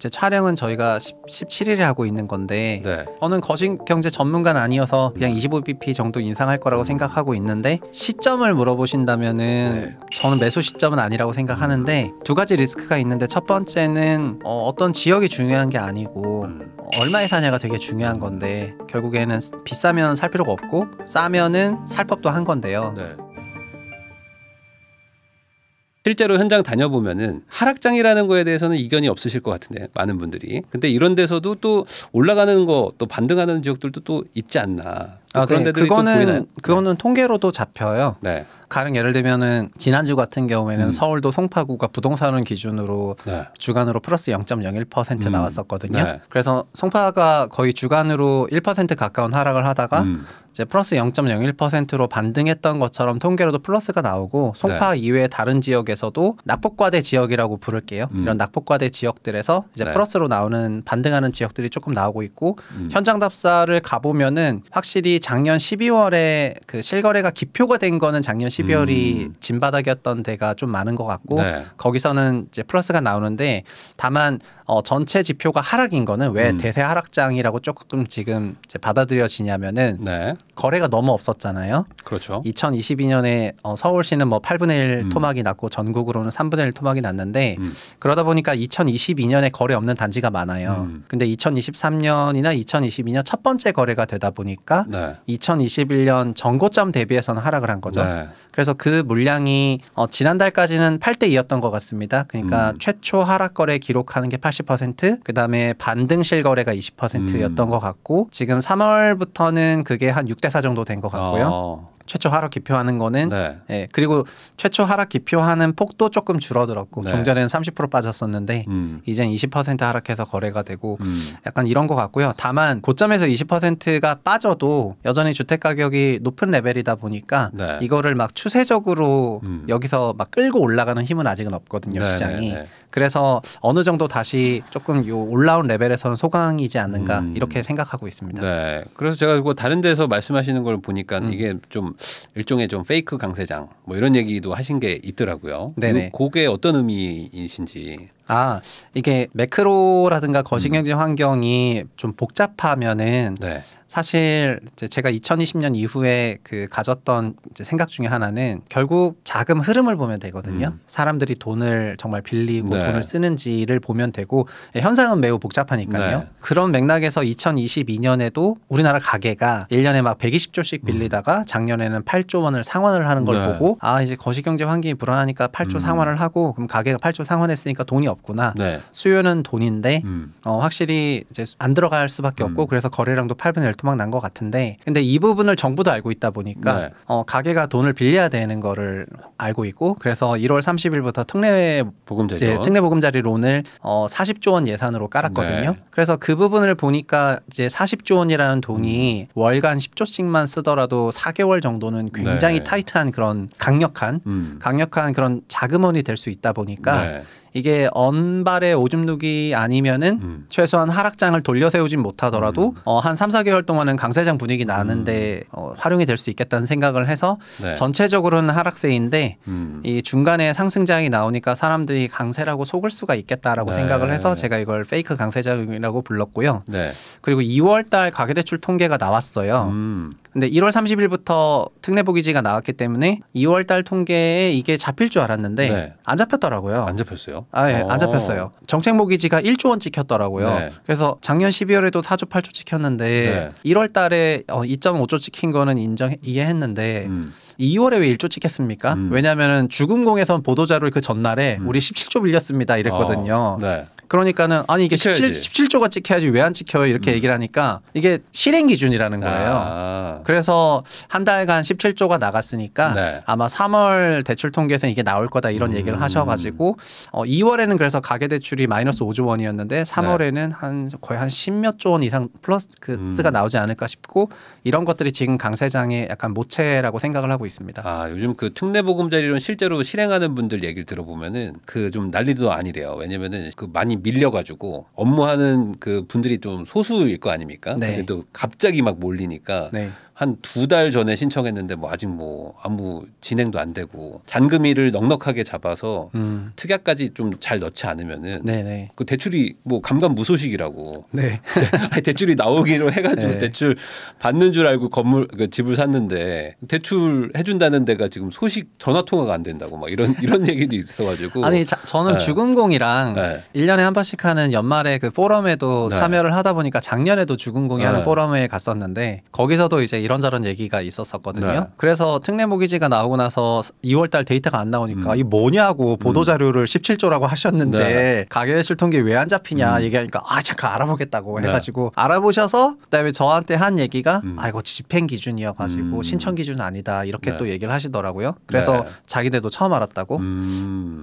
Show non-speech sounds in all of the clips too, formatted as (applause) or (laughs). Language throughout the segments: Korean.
이제 촬영은 저희가 10, 17일에 하고 있는 건데 네. 저는 거시경제 전문가는 아니어서 그냥 25bp 음. 정도 인상할 거라고 음. 생각하고 있는데 시점을 물어보신다면은 네. 저는 매수 시점은 아니라고 생각하는데 음. 두 가지 리스크가 있는데 첫 번째는 어, 떤 지역이 중요한 게 아니고 얼마에 사냐가 되게 중요한 건데 결국에는 비싸면 살 필요가 없고 싸면은 살 법도 한 건데요. 네. 실제로 현장 다녀보면은 하락장이라는 거에 대해서는 이견이 없으실 것 같은데 많은 분들이 근데 이런 데서도 또 올라가는 거 또 반등하는 지역들도 또 있지 않나 아, 그런 데들 그거는 네. 그거는 통계로도 잡혀요. 네. 가령 예를 들면은 지난주 같은 경우에는 음. 서울도 송파구가 부동산을 기준으로 네. 주간으로 플러스 0.01% 음. 나왔었거든요. 네. 그래서 송파가 거의 주간으로 1% 가까운 하락을 하다가 음. 이제 플러스 0.01%로 반등했던 것처럼 통계로도 플러스가 나오고 송파 네. 이외 다른 지역에서도 낙폭과대 지역이라고 부를게요. 음. 이런 낙폭과대 지역들에서 이제 네. 플러스로 나오는 반등하는 지역들이 조금 나오고 있고 음. 현장 답사를 가보면은 확실히 작년 12월에 그 실거래가 기표가 된 거는 작년 12월이 음. 진바닥이었던 데가 좀 많은 것 같고 네. 거기서는 이제 플러스가 나오는데 다만 어, 전체 지표가 하락인 거는 왜 음. 대세 하락장이라고 조금 지금 이제 받아들여지냐면은 네. 거래가 너무 없었잖아요. 그렇죠. 2022년에 어, 서울시는 뭐 8분의 1 음. 토막이 났고 전국으로는 3분의 1 토막이 났는데 음. 그러다 보니까 2022년에 거래 없는 단지가 많아요. 음. 근데 2023년이나 2022년 첫 번째 거래가 되다 보니까 네. 네. 2021년 전고점 대비해서는 하락을 한 거죠. 네. 그래서 그 물량이 어, 지난달까지는 8대 2였던 것 같습니다. 그러니까 음. 최초 하락 거래 기록하는 게 80%, 그다음에 반등실 거래가 20%였던 음. 것 같고 지금 3월부터는 그게 한 6대 4 정도 된 것 같고요. 어. 최초 하락 기표하는 거는 네. 예, 그리고 최초 하락 기표하는 폭도 조금 줄어들었고 네. 종전에는 30% 빠졌었는데 음. 이젠 20% 하락해서 거래가 되고 음. 약간 이런 것 같고요. 다만 고점에서 20%가 빠져도 여전히 주택 가격이 높은 레벨이다 보니까 네. 이거를 막 추세적으로 음. 여기서 막 끌고 올라가는 힘은 아직은 없거든요 네, 네, 시장이. 네. 그래서 어느 정도 다시 조금 요 올라온 레벨에서는 소강이지 않는가 음. 이렇게 생각하고 있습니다. 네. 그래서 제가 다른 데서 말씀하시는 걸 보니까 음. 이게 좀 일종의 좀 페이크 강세장 뭐 이런 얘기도 하신 게 있더라고요. 그 네네. 그게 어떤 의미이신지. 아 이게 매크로라든가 거시경제 음. 환경이 좀 복잡하면은 네. 사실 제가 2020년 이후에 그 가졌던 생각 중에 하나는 결국 자금 흐름을 보면 되거든요. 음. 사람들이 돈을 정말 빌리고 네. 돈을 쓰는지를 보면 되고 예, 현상은 매우 복잡하니까요. 네. 그런 맥락에서 2022년에도 우리나라 가계가 1년에 막 120조씩 음. 빌리다가 작년에는 8조 원을 상환을 하는 걸 네. 보고 아 이제 거시경제 환경이 불안하니까 8조 음. 상환을 하고 그럼 가계가 8조 상환했으니까 돈이 없 없구나. 네. 수요는 돈인데 음. 어, 확실히 이제 안 들어갈 수밖에 음. 없고 그래서 거래량도 8분의 1 토막 난 것 같은데 근데 이 부분을 정부도 알고 있다 보니까 네. 어, 가게가 돈을 빌려야 되는 거를 알고 있고 그래서 1월 30일부터 특례 보금자리 특례 보금자리론을 어, 40조 원 예산으로 깔았거든요. 네. 그래서 그 부분을 보니까 이제 40조 원이라는 돈이 음. 월간 10조씩만 쓰더라도 4개월 정도는 굉장히 네. 타이트한 그런 강력한 음. 강력한 그런 자금원이 될 수 있다 보니까 네. 이게 언발의 오줌 누기 아니면은 음. 최소한 하락장을 돌려 세우진 못하더라도 음. 어, 한 3, 4개월 동안은 강세장 분위기 나는데 음. 어, 활용이 될 수 있겠다는 생각을 해서 네. 전체적으로는 하락세인데 음. 이 중간에 상승장이 나오니까 사람들이 강세라고 속을 수가 있겠다라고 네. 생각을 해서 제가 이걸 페이크 강세장이라고 불렀고요. 네. 그리고 2월 달 가계대출 통계가 나왔어요. 음. 근데 1월 30일부터 특례보 기지가 나왔기 때문에 2월 달 통계에 이게 잡힐 줄 알았는데 네. 안 잡혔더라고요. 안 잡혔어요. 잡혔어요? 아, 예, 오. 안 어. 잡혔어요. 정책 모기지가 1조 원 찍혔더라고요. 네. 그래서 작년 12월에도 4조 8조 찍혔는데 네. 1월 달에 어, 2.5조 찍힌 거는 인정 이해했는데 음. 2월에 왜 1조 찍혔습니까? 음. 왜냐하면 주음공에선 보도자료를 그 전날에 음. 우리 17조 빌렸습니다 이랬거든요. 어, 네. 그러니까는 아니 이게 17, 17조가 찍혀야지 왜 안 찍혀요 이렇게 음. 얘기를 하니까 이게 실행 기준이라는 거예요. 아. 그래서 한 달간 17조가 나갔으니까 네. 아마 3월 대출 통계에서 이게 나올 거다 이런 음. 얘기를 하셔가지고 어, 2월에는 그래서 가계 대출이 마이너스 5조 원이었는데 3월에는 네. 한 거의 한 10몇 조 원 이상 플러스가 그 음. 나오지 않을까 싶고 이런 것들이 지금 강세장의 약간 모체라고 생각을 하고 있습니다. 아 요즘 그 특례 보금자리론 실제로 실행하는 분들 얘기를 들어보면은 그 좀 난리도 아니래요. 왜냐면은 그 많이 밀려가지고 업무하는 그 분들이 좀 소수일 거 아닙니까? 네. 근데 또 갑자기 막 몰리니까 네. 한두달 전에 신청했는데 뭐 아직 뭐 아무 진행도 안 되고 잔금이를 넉넉하게 잡아서 음. 특약까지 좀 잘 넣지 않으면은 네네. 네. 그 대출이 뭐 감감 무소식이라고 네. (laughs) 대출이 나오기로 해가지고 네. 대출 받는 줄 알고 건물 그 집을 샀는데 대출 해준다는 데가 지금 소식 전화 통화가 안 된다고 막 이런 이런 얘기도 있어가지고 아니 자, 저는 네. 주금공이랑 네. 1년에 한 번씩 하는 연말에 그 포럼에도 네. 참여를 하다 보니까 작년에도 주금공이 하는 네. 포럼에 갔었는데 거기서도 이제 이런저런 얘기가 있었었거든요. 네. 그래서 특례 모기지가 나오고 나서 2월달 데이터가 안 나오니까 음. 이 뭐냐고 음. 보도 자료를 음. 17조라고 하셨는데 네. 가계대출 통계 왜 안 잡히냐 음. 얘기하니까 아 잠깐 알아보겠다고 네. 해가지고 알아보셔서 그다음에 저한테 한 얘기가 음. 아 이거 집행 기준이어가지고 신청 기준 아니다 이렇게 네. 또 얘기를 하시더라고요. 그래서 네. 자기네도 처음 알았다고.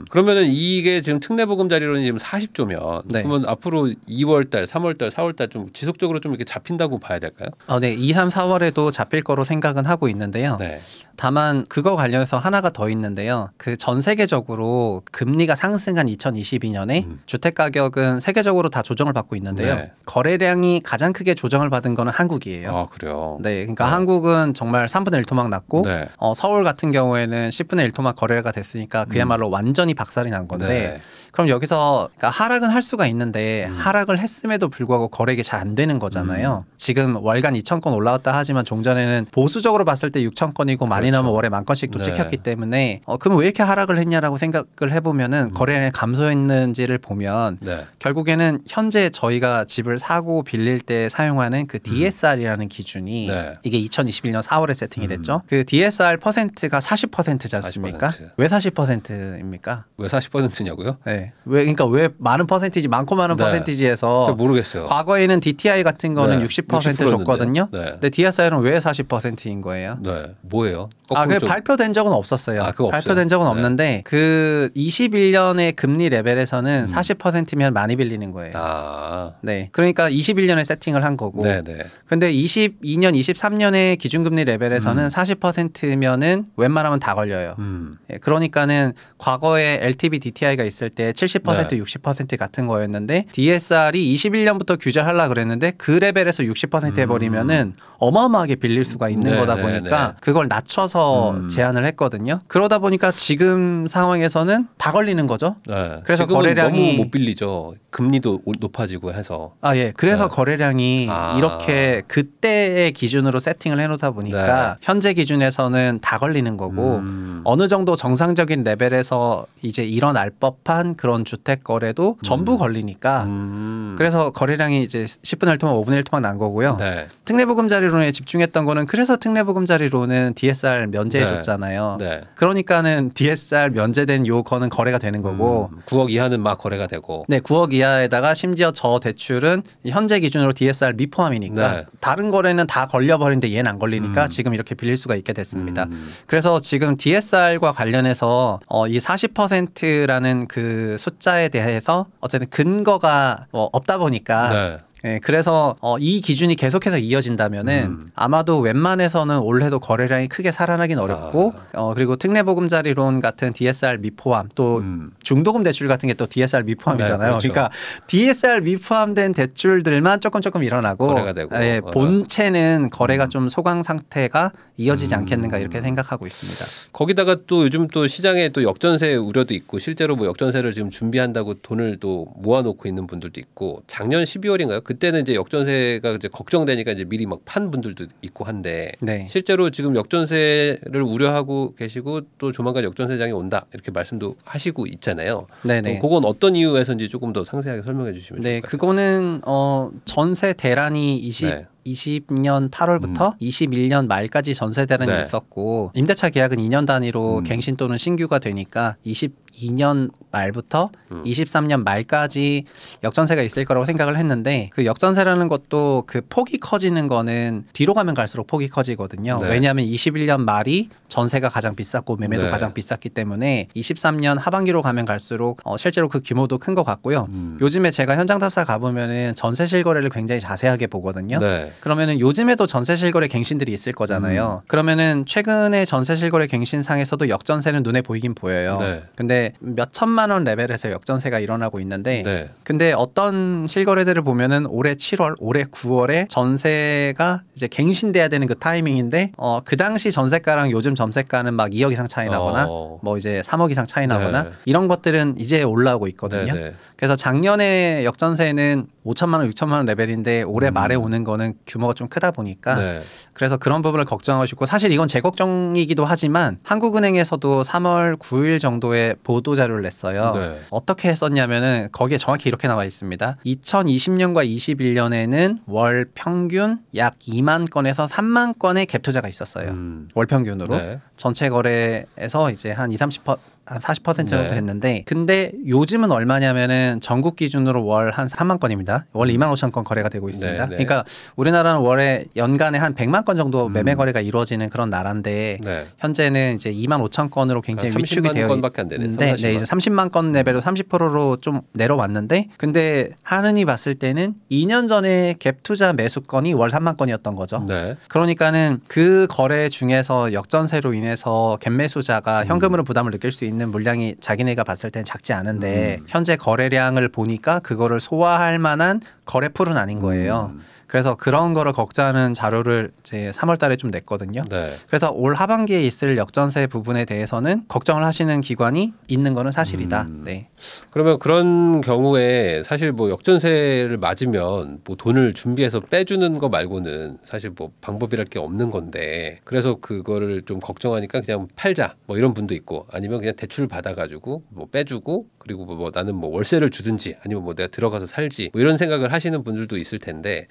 그러면은 이게 지금 특례 보금자리로는 지금 40조면 그러면 앞으로 2월달, 3월달, 4월달 좀 지속적으로 좀 이렇게 잡힌다고 봐야 될까요? 아, 네, 2, 3, 4월에도 잡힐 거로 생각은 하고 있는데요. 네. 다만 그거 관련해서 하나가 더 있는데요. 그 전 세계적으로 금리가 상승한 2022년에 음. 주택 가격은 세계적으로 다 조정을 받고 있는데요. 네. 거래량이 가장 크게 조정을 받은 거는 한국이에요. 아, 그래요. 네. 그러니까 네. 한국은 정말 3분의 1 토막 났고 네. 어, 서울 같은 경우에는 10분의 1 토막 거래가 됐으니까 그야말로 음. 완전히 박살이 난 건데 네. 그럼 여기서 그러니까 하락은 할 수가 있는데 음. 하락을 했음에도 불구하고 거래가 잘 안 되는 거잖아요. 음. 지금 월간 2천 건 올라왔다 하지만 종전 예전에는 보수적으로 봤을 때 6천 건이고 그렇죠. 많이 나면 월에 만 건씩도 네. 찍혔기 때문에 어, 그럼 왜 이렇게 하락을 했냐라고 생각을 해보면은 음. 거래량이 감소했는지를 보면 네. 결국에는 현재 저희가 집을 사고 빌릴 때 사용하는 그 DSR이라는 음. 기준이 네. 이게 2021년 4월에 세팅이 음. 됐죠. 그 DSR 퍼센트가 40%지 않습니까? 40%. 왜 40%입니까? 왜 40%냐고요? 네. 왜 그러니까 왜 많은 퍼센티지 많고 많은 네. 퍼센티지에서 모르겠어요. 과거에는 DTI 같은 거는 네. 60%였거든요. 60%였는데요. 네. 근데 DSR은 왜 40%인 거예요? 네. 뭐예요? 아, 그 좀... 발표된 적은 없었어요. 아, 발표된 적은 네. 없는데 그 21년의 금리 레벨에서는 음. 40%면 많이 빌리는 거예요. 아. 네. 그러니까 21년에 세팅을 한 거고. 네, 네. 근데 22년, 23년의 기준금리 레벨에서는 음. 40%면은 웬만하면 다 걸려요. 음. 예, 그러니까는 과거에 LTV DTI가 있을 때 70%, 네. 60% 같은 거였는데 DSR이 21년부터 규제하려 그랬는데 그 레벨에서 60% 해버리면은 음. 어마어마하게 빌릴 수가 있는 네, 거다 네, 보니까 네, 그걸 낮춰서 음. 제한을 했거든요. 그러다 보니까 지금 상황에서는 다 걸리는 거죠. 네. 그래서 거래량이 너무 못 빌리죠. 금리도 높아지고 해서. 아 예. 그래서 네. 거래량이 아. 이렇게 그때의 기준으로 세팅을 해놓다 보니까 현재 기준에서는 다 걸리는 거고 음. 어느 정도 정상적인 레벨에서 이제 일어날 법한 그런 주택 거래도 음. 전부 걸리니까 음. 그래서 거래량이 이제 10분 1통화 5분 1통화 난 거고요. 특례보금자리론에 집중해서 얘했던 거는 그래서 특례보금자리로는 DSR 면제해줬잖아요. 네. 네. 그러니까는 DSR 면제된 요 거는 거래가 되는 거고 음, 9억 이하는 막 거래가 되고 네 9억 이하에다가 심지어 저 대출은 현재 기준으로 DSR 미포함이니까 네. 다른 거래는 다 걸려버리는데 얘는 안 걸리니까 음. 지금 이렇게 빌릴 수가 있게 됐습니다. 음. 그래서 지금 DSR과 관련해서 어, 이 40%라는 그 숫자에 대해서 어쨌든 근거가 뭐 없다 보니까 네. 네, 그래서 어, 이 기준이 계속해서 이어진다면은 음. 아마도 웬만해서는 올해도 거래량이 크게 살아나긴 어렵고 아. 어, 그리고 특례보금자리론 같은 DSR 미포함 또 음. 중도금 대출 같은 게 또 DSR 미포함이잖아요. 네, 그렇죠. 그러니까 DSR 미포함된 대출들만 조금 조금 일어나고 거래가 되고 예, 본체는 거래가 음. 좀 소강 상태가 이어지지 음. 않겠는가 이렇게 생각하고 있습니다. 거기다가 또 요즘 또 시장에 또 역전세 우려도 있고 실제로 뭐 역전세를 지금 준비한다고 돈을 또 모아놓고 있는 분들도 있고 작년 12월인가요? 그때는 이제 역전세가 이제 걱정되니까 이제 미리 막판 분들도 있고 한데 네. 실제로 지금 역전세를 우려하고 계시고 또 조만간 역전세장이 온다 이렇게 말씀도 하시고 있잖아요. 네네. 그건 어떤 이유에서인지 조금 더 상세하게 설명해 주시면 좋을 네, 것 같아요. 그거는 어 전세 대란이 20 2 0년 8월부터 음. 21년 말까지 전세 대란이 네. 있었고 임대차 계약은 2년 단위로 음. 갱신 또는 신규가 되니까 22년 말부터 음. 23년 말까지 역전세가 있을 거라고 생각을 했는데 그 역전세라는 것도 그 폭이 커지는 거는 뒤로 가면 갈수록 폭이 커지거든요. 네. 왜냐하면 21년 말이 전세가 가장 비쌌고 매매도 네. 가장 비쌌기 때문에 23년 하반기로 가면 갈수록 어 실제로 그 규모도 큰 것 같고요. 음. 요즘에 제가 현장 탑사 가보면은 전세 실거래를 굉장히 자세하게 보거든요. 네. 그러면은 요즘에도 전세 실거래 갱신들이 있을 거잖아요. 음. 그러면은 최근에 전세 실거래 갱신상에서도 역전세는 눈에 보이긴 보여요. 네. 근데 몇 천만 원 레벨에서 역전세가 일어나고 있는데 네. 근데 어떤 실거래들을 보면은 올해 7월, 올해 9월에 전세가 이제 갱신돼야 되는 그 타이밍인데 어, 그 당시 전세가랑 요즘 전세가는 막 2억 이상 차이 나거나 어. 뭐 이제 3억 이상 차이 나거나 네. 이런 것들은 이제 올라오고 있거든요. 네, 네. 그래서 작년에 역전세는 5천만 원, 6천만 원 레벨인데 올해 음. 말에 오는 거는 규모가 좀 크다 보니까 네. 그래서 그런 부분을 걱정하고 싶고 사실 이건 제 걱정이기도 하지만 한국은행에서도 3월 9일 정도에 보도 자료를 냈어요. 네. 어떻게 했었냐면은 거기에 정확히 이렇게 나와 있습니다. 2020년과 21년에는 월 평균 약 2만 건에서 3만 건의 갭 투자가 있었어요. 음. 월 평균으로 네. 전체 거래에서 이제 한 2, 30% 한40% 정도 네. 됐는데 네. 근데 요즘은 얼마냐면은 전국 기준으로 월 한 3만 건입니다. 월 2만 5천 건 거래가 되고 있습니다. 네, 네. 그러니까 우리나라는 월에 연간에 한 100만 건 정도 음. 매매 거래가 이루어지는 그런 나라인데 네. 현재는 이제 2만 5천 건으로 굉장히 아, 위축이 되어 있는데 네, 네, 이제 30만 건 레벨로 30%로 좀 내려왔는데 근데 하은이 봤을 때는 2년 전에 갭 투자 매수 건이 월 3만 건이었던 거죠. 그러니까는 그 거래 중에서 역전세로 인해서 갭 매수자가 현금으로 부담을 느낄 수 있는 있는 물량이 자기네가 봤을 땐 작지 않은데 음. 현재 거래량을 보니까 그거를 소화할 만한 거래풀은 아닌 거예요. 음. 그래서 그런 거를 걱정하는 자료를 이제 3월 달에 좀 냈거든요. 네. 그래서 올 하반기에 있을 역전세 부분에 대해서는 걱정을 하시는 기관이 있는 거는 사실이다. 음. 네. 그러면 그런 경우에 사실 뭐 역전세를 맞으면 뭐 돈을 준비해서 빼주는 거 말고는 사실 뭐 방법이랄 게 없는 건데 그래서 그거를 좀 걱정하니까 그냥 팔자 뭐 이런 분도 있고 아니면 그냥 대출 받아가지고 뭐 빼주고 그리고 뭐, 뭐 나는 뭐 월세를 주든지 아니면 뭐 내가 들어가서 살지 뭐 이런 생각을 하시는 분들도 있을 텐데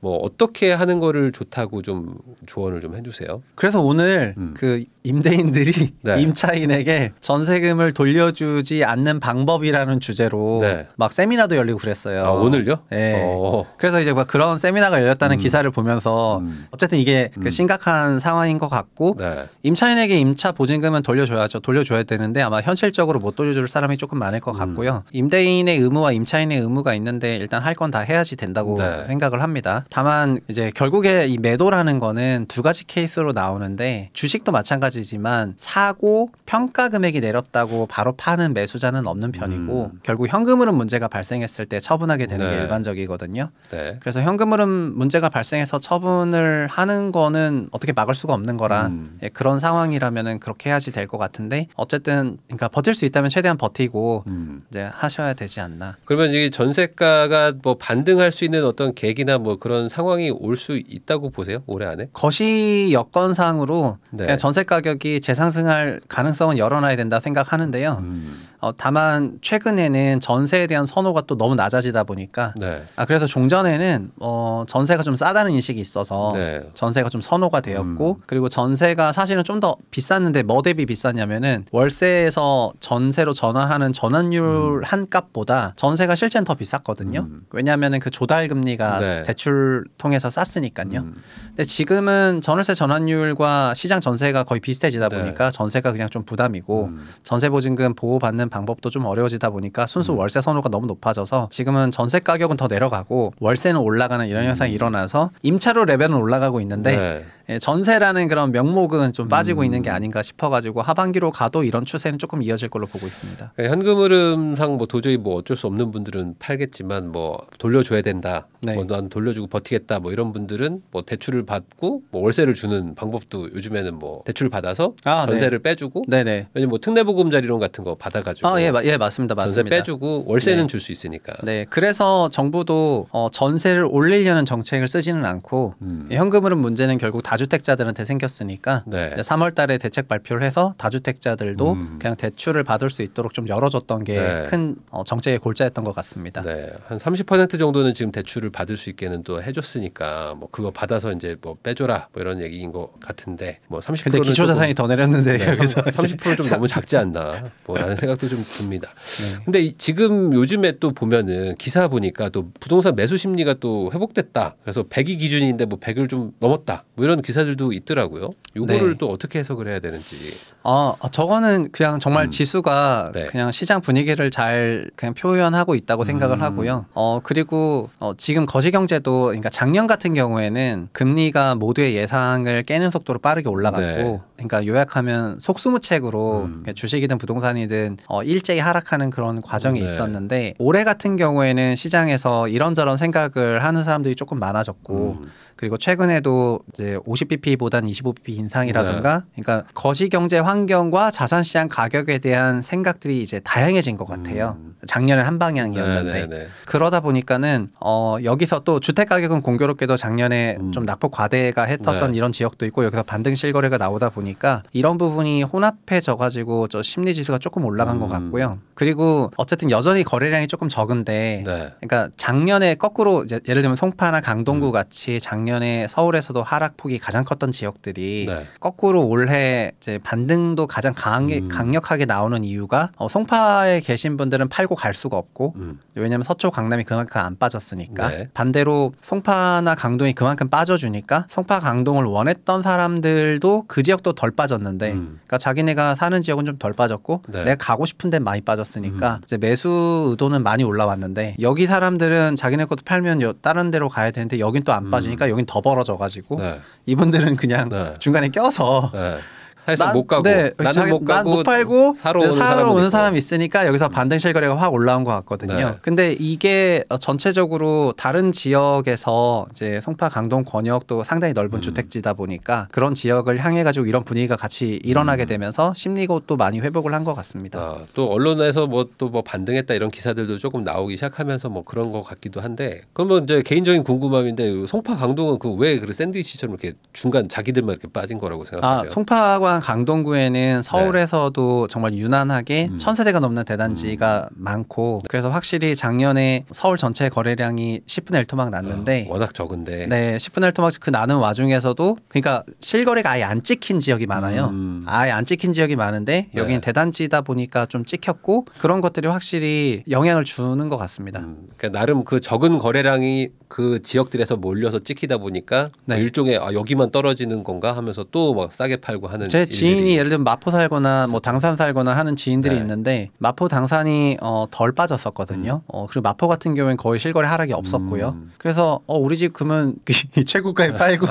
뭐 어떻게 하는 거를 좋다고 좀 조언을 좀 해주세요. 그래서 오늘 음. 그 임대인들이 (laughs) 네. 임차인에게 전세금을 돌려주지 않는 방법이라는 주제로 네. 막 세미나도 열리고 그랬어요. 아, 오늘요? 네. 예. 오. 어. 그래서 이제 막 그런 세미나가 열렸다는 음. 기사를 보면서 음. 어쨌든 이게 그 음. 심각한 상황인 것 같고 네. 임차인에게 임차 보증금은 돌려줘야죠. 돌려줘야 되는데 아마 현실적으로 못 돌려줄 사람이 조금 많을 것 음. 같고요. 임대인의 의무와 임차인의 의무가 있는데 일단 할 건 다 해야지 된다고 네. 생각을 합니다. 있다. 다만 이제 결국에 이 매도라는 거는 두 가지 케이스로 나오는데 주식도 마찬가지지만 사고 평가 금액이 내렸다고 바로 파는 매수자는 없는 편이고 음. 결국 현금 으로 문제가 발생했을 때 처분하게 되는 네. 게 일반적이거든요. 네. 그래서 현금 으로 문제가 발생해서 처분을 하는 거는 어떻게 막을 수가 없는 거라 음. 예, 그런 상황이라면 그렇게 해야지 될 것 같은데 어쨌든 그러니까 버틸 수 있다면 최대한 버티고 음. 이제 하셔야 되지 않나. 그러면 이 전세가가 뭐 반등할 수 있는 어떤 계기나 뭐 그런 상황이 올 수 있다고 보세요 올해 안에? 거시 여건상으로 네. 전세 가격이 재상승할 가능성은 열어놔야 된다 생각하는데요. 음. 어, 다만 최근에는 전세에 대한 선호가 또 너무 낮아지다 보니까 네. 아, 그래서 종전에는 어, 전세가 좀 싸다는 인식이 있어서 네. 전세가 좀 선호가 되었고 음. 그리고 전세가 사실은 좀 더 비쌌는데 뭐 대비 비쌌냐면은 월세에서 전세로 전환하는 전환율 음. 한 값보다 전세가 실제는 더 비쌌거든요. 음. 왜냐하면은 그 조달 금리가 네. 대출 대출 통해서 쌌으니까요. 음. 근데 지금은 전월세 전환율과 시장 전세가 거의 비슷해지다 네. 보니까 전세가 그냥 좀 부담이고 음. 전세 보증금 보호받는 방법도 좀 어려워지다 보니까 순수 음. 월세 선호가 너무 높아져서 지금은 전세 가격은 더 내려가고 월세는 올라가는 이런 현상이 음. 일어나서 임차료 레벨은 올라가고 있는데 네. 예, 전세라는 그런 명목은 좀 빠지고 음. 있는 게 음. 아닌가 싶어가지고 하반기로 가도 이런 추세는 조금 이어질 걸로 보고 있습니다. 그러니까 현금 흐름상 뭐 도저히 뭐 어쩔 수 없는 분들은 팔겠지만 뭐 돌려줘야 된다, 네. 뭐난 돌려주고 버티겠다, 뭐 이런 분들은 뭐 대출을 받고 뭐 월세를 주는 방법도 요즘에는 뭐 대출을 받아서 아, 네. 전세를 네. 빼주고, 네네. 왜냐뭐 특례보금자리론 같은 거 받아가지고, 아, 예, 예 맞습니다, 맞습니다. 전세 빼주고 월세는 네. 줄수 있으니까. 네, 그래서 정부도 어, 전세를 올리려는 정책을 쓰지는 않고 음. 현금 흐름 문제는 결국 다 다주택자들한테 생겼으니까 네. 3월 달에 대책 발표를 해서 다주택자들도 음. 그냥 대출을 받을 수 있도록 좀 열어줬던 게큰 네. 어, 정책의 골자였던 것 같습니다. 네. 한30% 정도는 지금 대출을 받을 수 있게는 또 해줬으니까 뭐 그거 받아서 이제 뭐 빼줘라 뭐 이런 얘기인 것 같은데 뭐 30%. 근데 기초자산이 더 내렸는데 네, 여기서 30%좀 너무 작지 않나 뭐라는 생각도 좀 듭니다. 네. 근데 이, 지금 요즘에 또 보면은 기사 보니까 또 부동산 매수 심리가 또 회복됐다. 그래서 100이 기준인데 뭐 100을 좀 넘었다. 뭐 이런 하는 기사들도 있더라고요. 요거를 네. 또 어떻게 해석을 해야 되는지. 어, 저거는 그냥 정말 음. 지수가 네. 그냥 시장 분위기를 잘 그냥 표현하고 있다고 생각을 음. 하고요. 어, 그리고 어, 지금 거시경제도 그러니까 작년 같은 경우에는 금리가 모두의 예상을 깨는 속도로 빠르게 올라갔고 네. 그러니까 요약하면 속수무책으로 음. 주식이든 부동산이든 어, 일제히 하락하는 그런 과정이 네. 있었는데 올해 같은 경우에는 시장에서 이런저런 생각을 하는 사람들이 조금 많아졌고 음. 그리고 최근에도 이제 5 0 b p 보다는 25bp 인상이라든가 네. 그러니까 거시 경제 환경과 자산 시장 가격에 대한 생각들이 이제 다양해진 것 같아요. 음. 작년에 한 방향이었는데 네, 네, 네, 그러다 보니까는 어, 여기서 또 주택 가격은 공교롭게도 작년에 음. 좀 낙폭 과대가 했었던 네. 이런 지역도 있고 여기서 반등 실거래가 나오다 보니 보니까 이런 부분이 혼합해져 가지고 저 심리 지수가 조금 올라간 음. 것 같고요. 그리고 어쨌든 여전히 거래량이 조금 적은데 네. 그러니까 작년에 거꾸로 예를 들면 송파나 강동구 음. 같이 작년에 서울에서도 하락폭이 가장 컸던 지역들이 네. 거꾸로 올해 이제 반등도 가장 강하게, 음. 강력하게 나오는 이유가 어, 송파에 계신 분들은 팔고 갈 수가 없고 음. 왜냐하면 서초 강남이 그만큼 안 빠졌으니까 네. 반대로 송파나 강동이 그만큼 빠져주니까 송파 강동을 원했던 사람들도 그 지역도 덜 빠졌는데 음. 그러니까 자기네가 사는 지역은 좀 덜 빠졌고 네. 내가 가고 싶은 데 많이 빠졌으니까 음. 이제 매수 의도는 많이 올라왔는데 여기 사람들은 자기네 것도 팔면 다른 데로 가야 되는데 여긴 또안 음. 빠지니까 여긴 더 벌어져 가지고 네. 이분들은 그냥 네. 중간에 껴서 네. 사실상 난, 못 가고 네, 나는 못 가고 못 팔고 사러 오는, 사러 오는 사람이 있으니까 여기서 음. 반등실 거래가 확 올라온 것 같거든요. 네. 근데 이게 어, 전체적으로 다른 지역에서 이제 송파 강동 권역도 상당히 넓은 음. 주택지다 보니까 그런 지역을 향해 가지고 이런 분위기가 같이 일어나게 음. 되면서 심리고또 많이 회복을 한 것 같습니다. 아, 또 언론에서 뭐 또뭐 뭐 반등했다 이런 기사들도 조금 나오기 시작하면서 뭐 그런 것 같기도 한데 그러면 뭐 이제 개인적인 궁금함인데 송파 강동은 그왜그 샌드위치처럼 이렇게 중간 자기들만 이렇게 빠진 거라고 생각하세요? 아, 송파하 또한 강동구에는 서울에서도 네. 정말 유난하게 음. 천 세대가 넘는 대단지가 음. 많고 네. 그래서 확실히 작년에 서울 전체 거래량이 10분의 1 토막 났는데 어, 워낙 적은데 네 10분의 1 토막 그 나는 와중에서도 그러니까 실거래가 아예 안 찍힌 지역이 많아요. 음. 아예 안 찍힌 지역이 많은데 여기는 네. 대단지다 보니까 좀 찍혔고 그런 것들이 확실히 영향을 주는 것 같습니다. 음. 그러니까 나름 그 적은 거래량이 그 지역들에서 몰려서 찍히다 보니까 네. 일종의 아, 여기만 떨어지는 건가 하면서 또 막 싸게 팔고 하는. 제제 지인이 일들이. 예를 들면 마포 살거나 뭐 당산 살거나 하는 지인들이 네. 있는데 마포 당산이 어, 덜 빠졌었거든요. 음. 어, 그리고 마포 같은 경우엔 거의 실거래 하락이 없었고요. 음. 그래서 어, 우리 집 금은 (laughs) 최고가에 팔고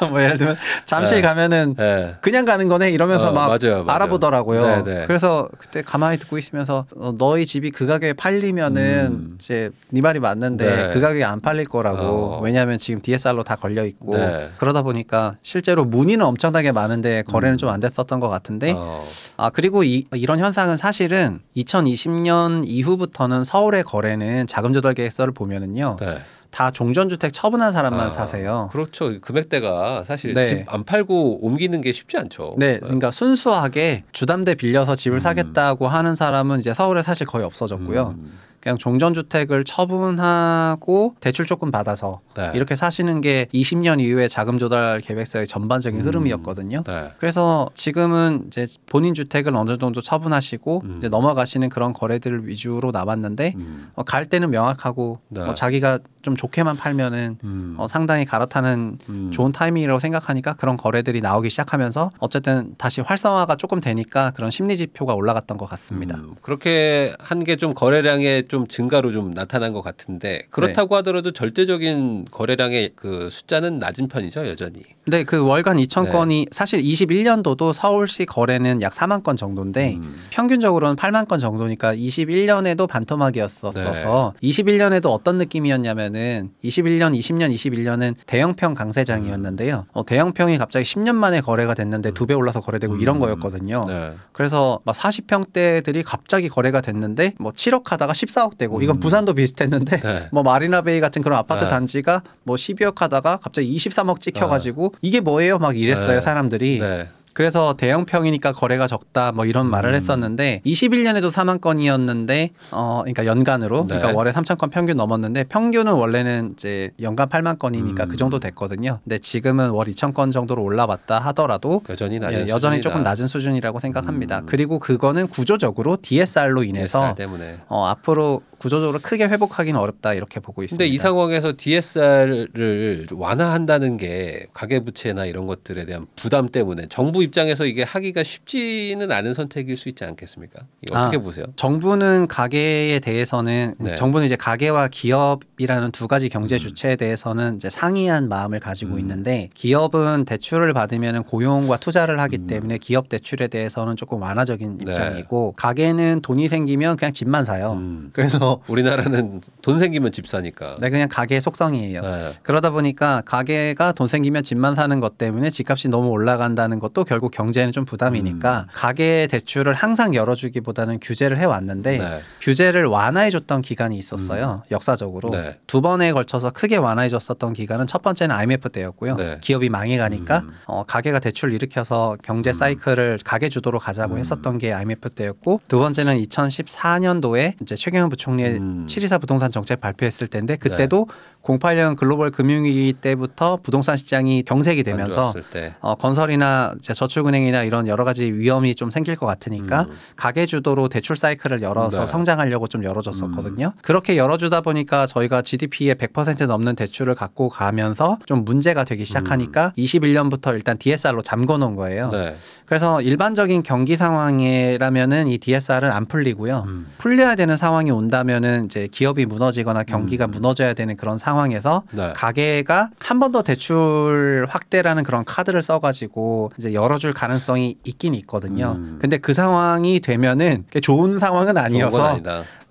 (laughs) 뭐 예를 들면 잠실 네. 가면은 네. 그냥 가는 거네 이러면서 어, 막 맞아요, 맞아요. 알아보더라고요. 네, 네. 그래서 그때 가만히 듣고 있으면서 어, 너희 집이 그 가격에 팔리면은 음. 이제 네 말이 맞는데 네. 그 가격에 안 팔릴 거라고 어. 왜냐하면 지금 DSR로 다 걸려 있고 그러다 보니까 실제로 문의는 엄청나게 많은데 거 거래는 좀 안 됐었던 것 같은데 어. 아 그리고 이, 이런 현상은 사실은 2020년 이후부터는 서울의 거래는 자금 조달 계획서를 보면은요. 네. 다 종전주택 처분한 사람만 아, 사세요. 그렇죠. 금액대가 사실 네. 집안 팔고 옮기는 게 쉽지 않죠. 네, 그러니까 순수하게 주담대 빌려서 집을 음. 사겠다고 하는 사람은 이제 서울에 사실 거의 없어졌고요. 음. 그냥 종전주택을 처분하고 대출 조금 받아서 네. 이렇게 사시는 게 20년 이후에 자금 조달 계획서의 전반적인 음. 흐름이었거든요. 네. 그래서 지금은 이제 본인 주택을 어느 정도 처분하시고 음. 이제 넘어가시는 그런 거래들 위주로 남았는데 음. 어, 갈 때는 명확하고 네. 어, 자기가 좀 좋게만 팔면은 음. 어, 상당히 갈아타는 음. 좋은 타이밍이라고 생각하니까 그런 거래들이 나오기 시작하면서 어쨌든 다시 활성화가 조금 되니까 그런 심리 지표가 올라갔던 것 같습니다. 음, 그렇게 한 게 좀 거래량의 좀 증가로 좀 나타난 것 같은데 그렇다고 네. 하더라도 절대적인 거래량의 그 숫자는 낮은 편이죠 여전히. 네, 그 월간 2천 네. 건이 사실 21년도도 서울시 거래는 약 4만 건 정도인데 음. 평균적으로는 8만 건 정도니까 21년에도 반토막이었었어서 네. 21년에도 어떤 느낌이었냐면은 21년, 20년, 21년은 대형평 강세장이었는데요. 음. 어, 대형평이 갑자기 10년 만에 거래가 됐는데 두배 음. 올라서 거래되고 음. 이런 거였거든요. 네. 그래서 막 40평대들이 갑자기 거래가 됐는데 뭐 7억 하다가 14 14억 되고 이건 음. 부산도 비슷했는데 네. (laughs) 뭐 마리나베이 같은 그런 아파트 네. 단지가 뭐 12억 하다가 갑자기 23억 찍혀가지고 네. 이게 뭐예요 막 이랬어요 네. 사람들이. 네. 그래서 대형평이니까 거래가 적다 뭐 이런 음. 말을 음. 했었는데 21년에도 4만 건이었는데 어 그러니까 연간으로 네. 그러니까 월에 3천 건 평균 넘었는데 평균은 원래는 이제 연간 8만 건이니까 그 음. 그 정도 됐거든요. 근데 지금은 월 2천 건 정도로 올라왔다 하더라도 여전히 예, 낮은 예, 수준이다. 조금 낮은 수준이라고 생각합니다. 음. 그리고 그거는 구조적으로 DSR로 인해서 DSR 어 앞으로 구조적으로 크게 회복하기는 어렵다 이렇게 보고 있습니다. 근데 이 상황에서 DSR을 완화한다는 게 가계부채나 이런 것들에 대한 부담 때문에 정부 입장에서 이게 하기가 쉽지는 않은 선택일 수 있지 않겠습니까? 아, 어떻게 아, 보세요? 정부는 가계에 대해서는 네. 정부는 이제 가계와 기업이라는 두 가지 경제 음. 주체에 대해서는 이제 상이한 마음을 가지고 음. 있는데 기업은 대출을 받으면 고용과 투자를 하기 음. 때문에 기업 대출에 대해서는 조금 완화적인 네. 입장이고 네. 가계는 돈이 생기면 그냥 집만 사요. 음. 그래서 우리나라는 돈 생기면 집 사니까. 네, 그냥 가게의 속성이에요. 네. 그러다 보니까 가게가 돈 생기면 집만 사는 것 때문에 집값이 너무 올라간다는 것도 결국 경제에는 좀 부담이니까 음. 가게 대출을 항상 열어주기보다는 규제를 해왔는데 네. 규제를 완화해줬던 기간이 있었어요. 음. 역사적으로 네. 두 번에 걸쳐서 크게 완화해줬었던 기간은 첫 번째는 IMF 때였고요. 네. 기업이 망해가니까 음. 어, 가게가 대출 을 일으켜서 경제 음. 사이클을 가게 주도로 가자고 음. 했었던 게 IMF 때였고 두 번째는 2014년도에 이제 최경현 부총리 금융위 음. 724 부동산 정책 발표했을 때인데 그때도 네. 08년 글로벌 금융위기 때부터 부동산 시장이 경색이 되면서 어, 건설이나 저축은행이나 이런 여러 가지 위험이 좀 생길 것 같으니까 음. 가계 주도로 대출 사이클을 열어서 네. 성장하려고 좀 열어줬었거든요. 음. 그렇게 열어주다 보니까 저희가 GDP의 100% 넘는 대출을 갖고 가면서 좀 문제가 되기 시작하니까 음. 21년부터 일단 DSR로 잠궈놓은 거예요. 네. 그래서 일반적인 경기 상황이라면이 DSR은 안 풀리고요. 음. 풀려야 되는 상황이 온다면 그러면은 이제 기업이 무너지거나 경기가 음. 무너져야 되는 그런 상황에서 네. 가게가 한 번 더 대출 확대라는 그런 카드를 써가지고 이제 열어줄 가능성이 있긴 있거든요. 음. 근데 그 상황이 되면은 좋은 상황은 아니어서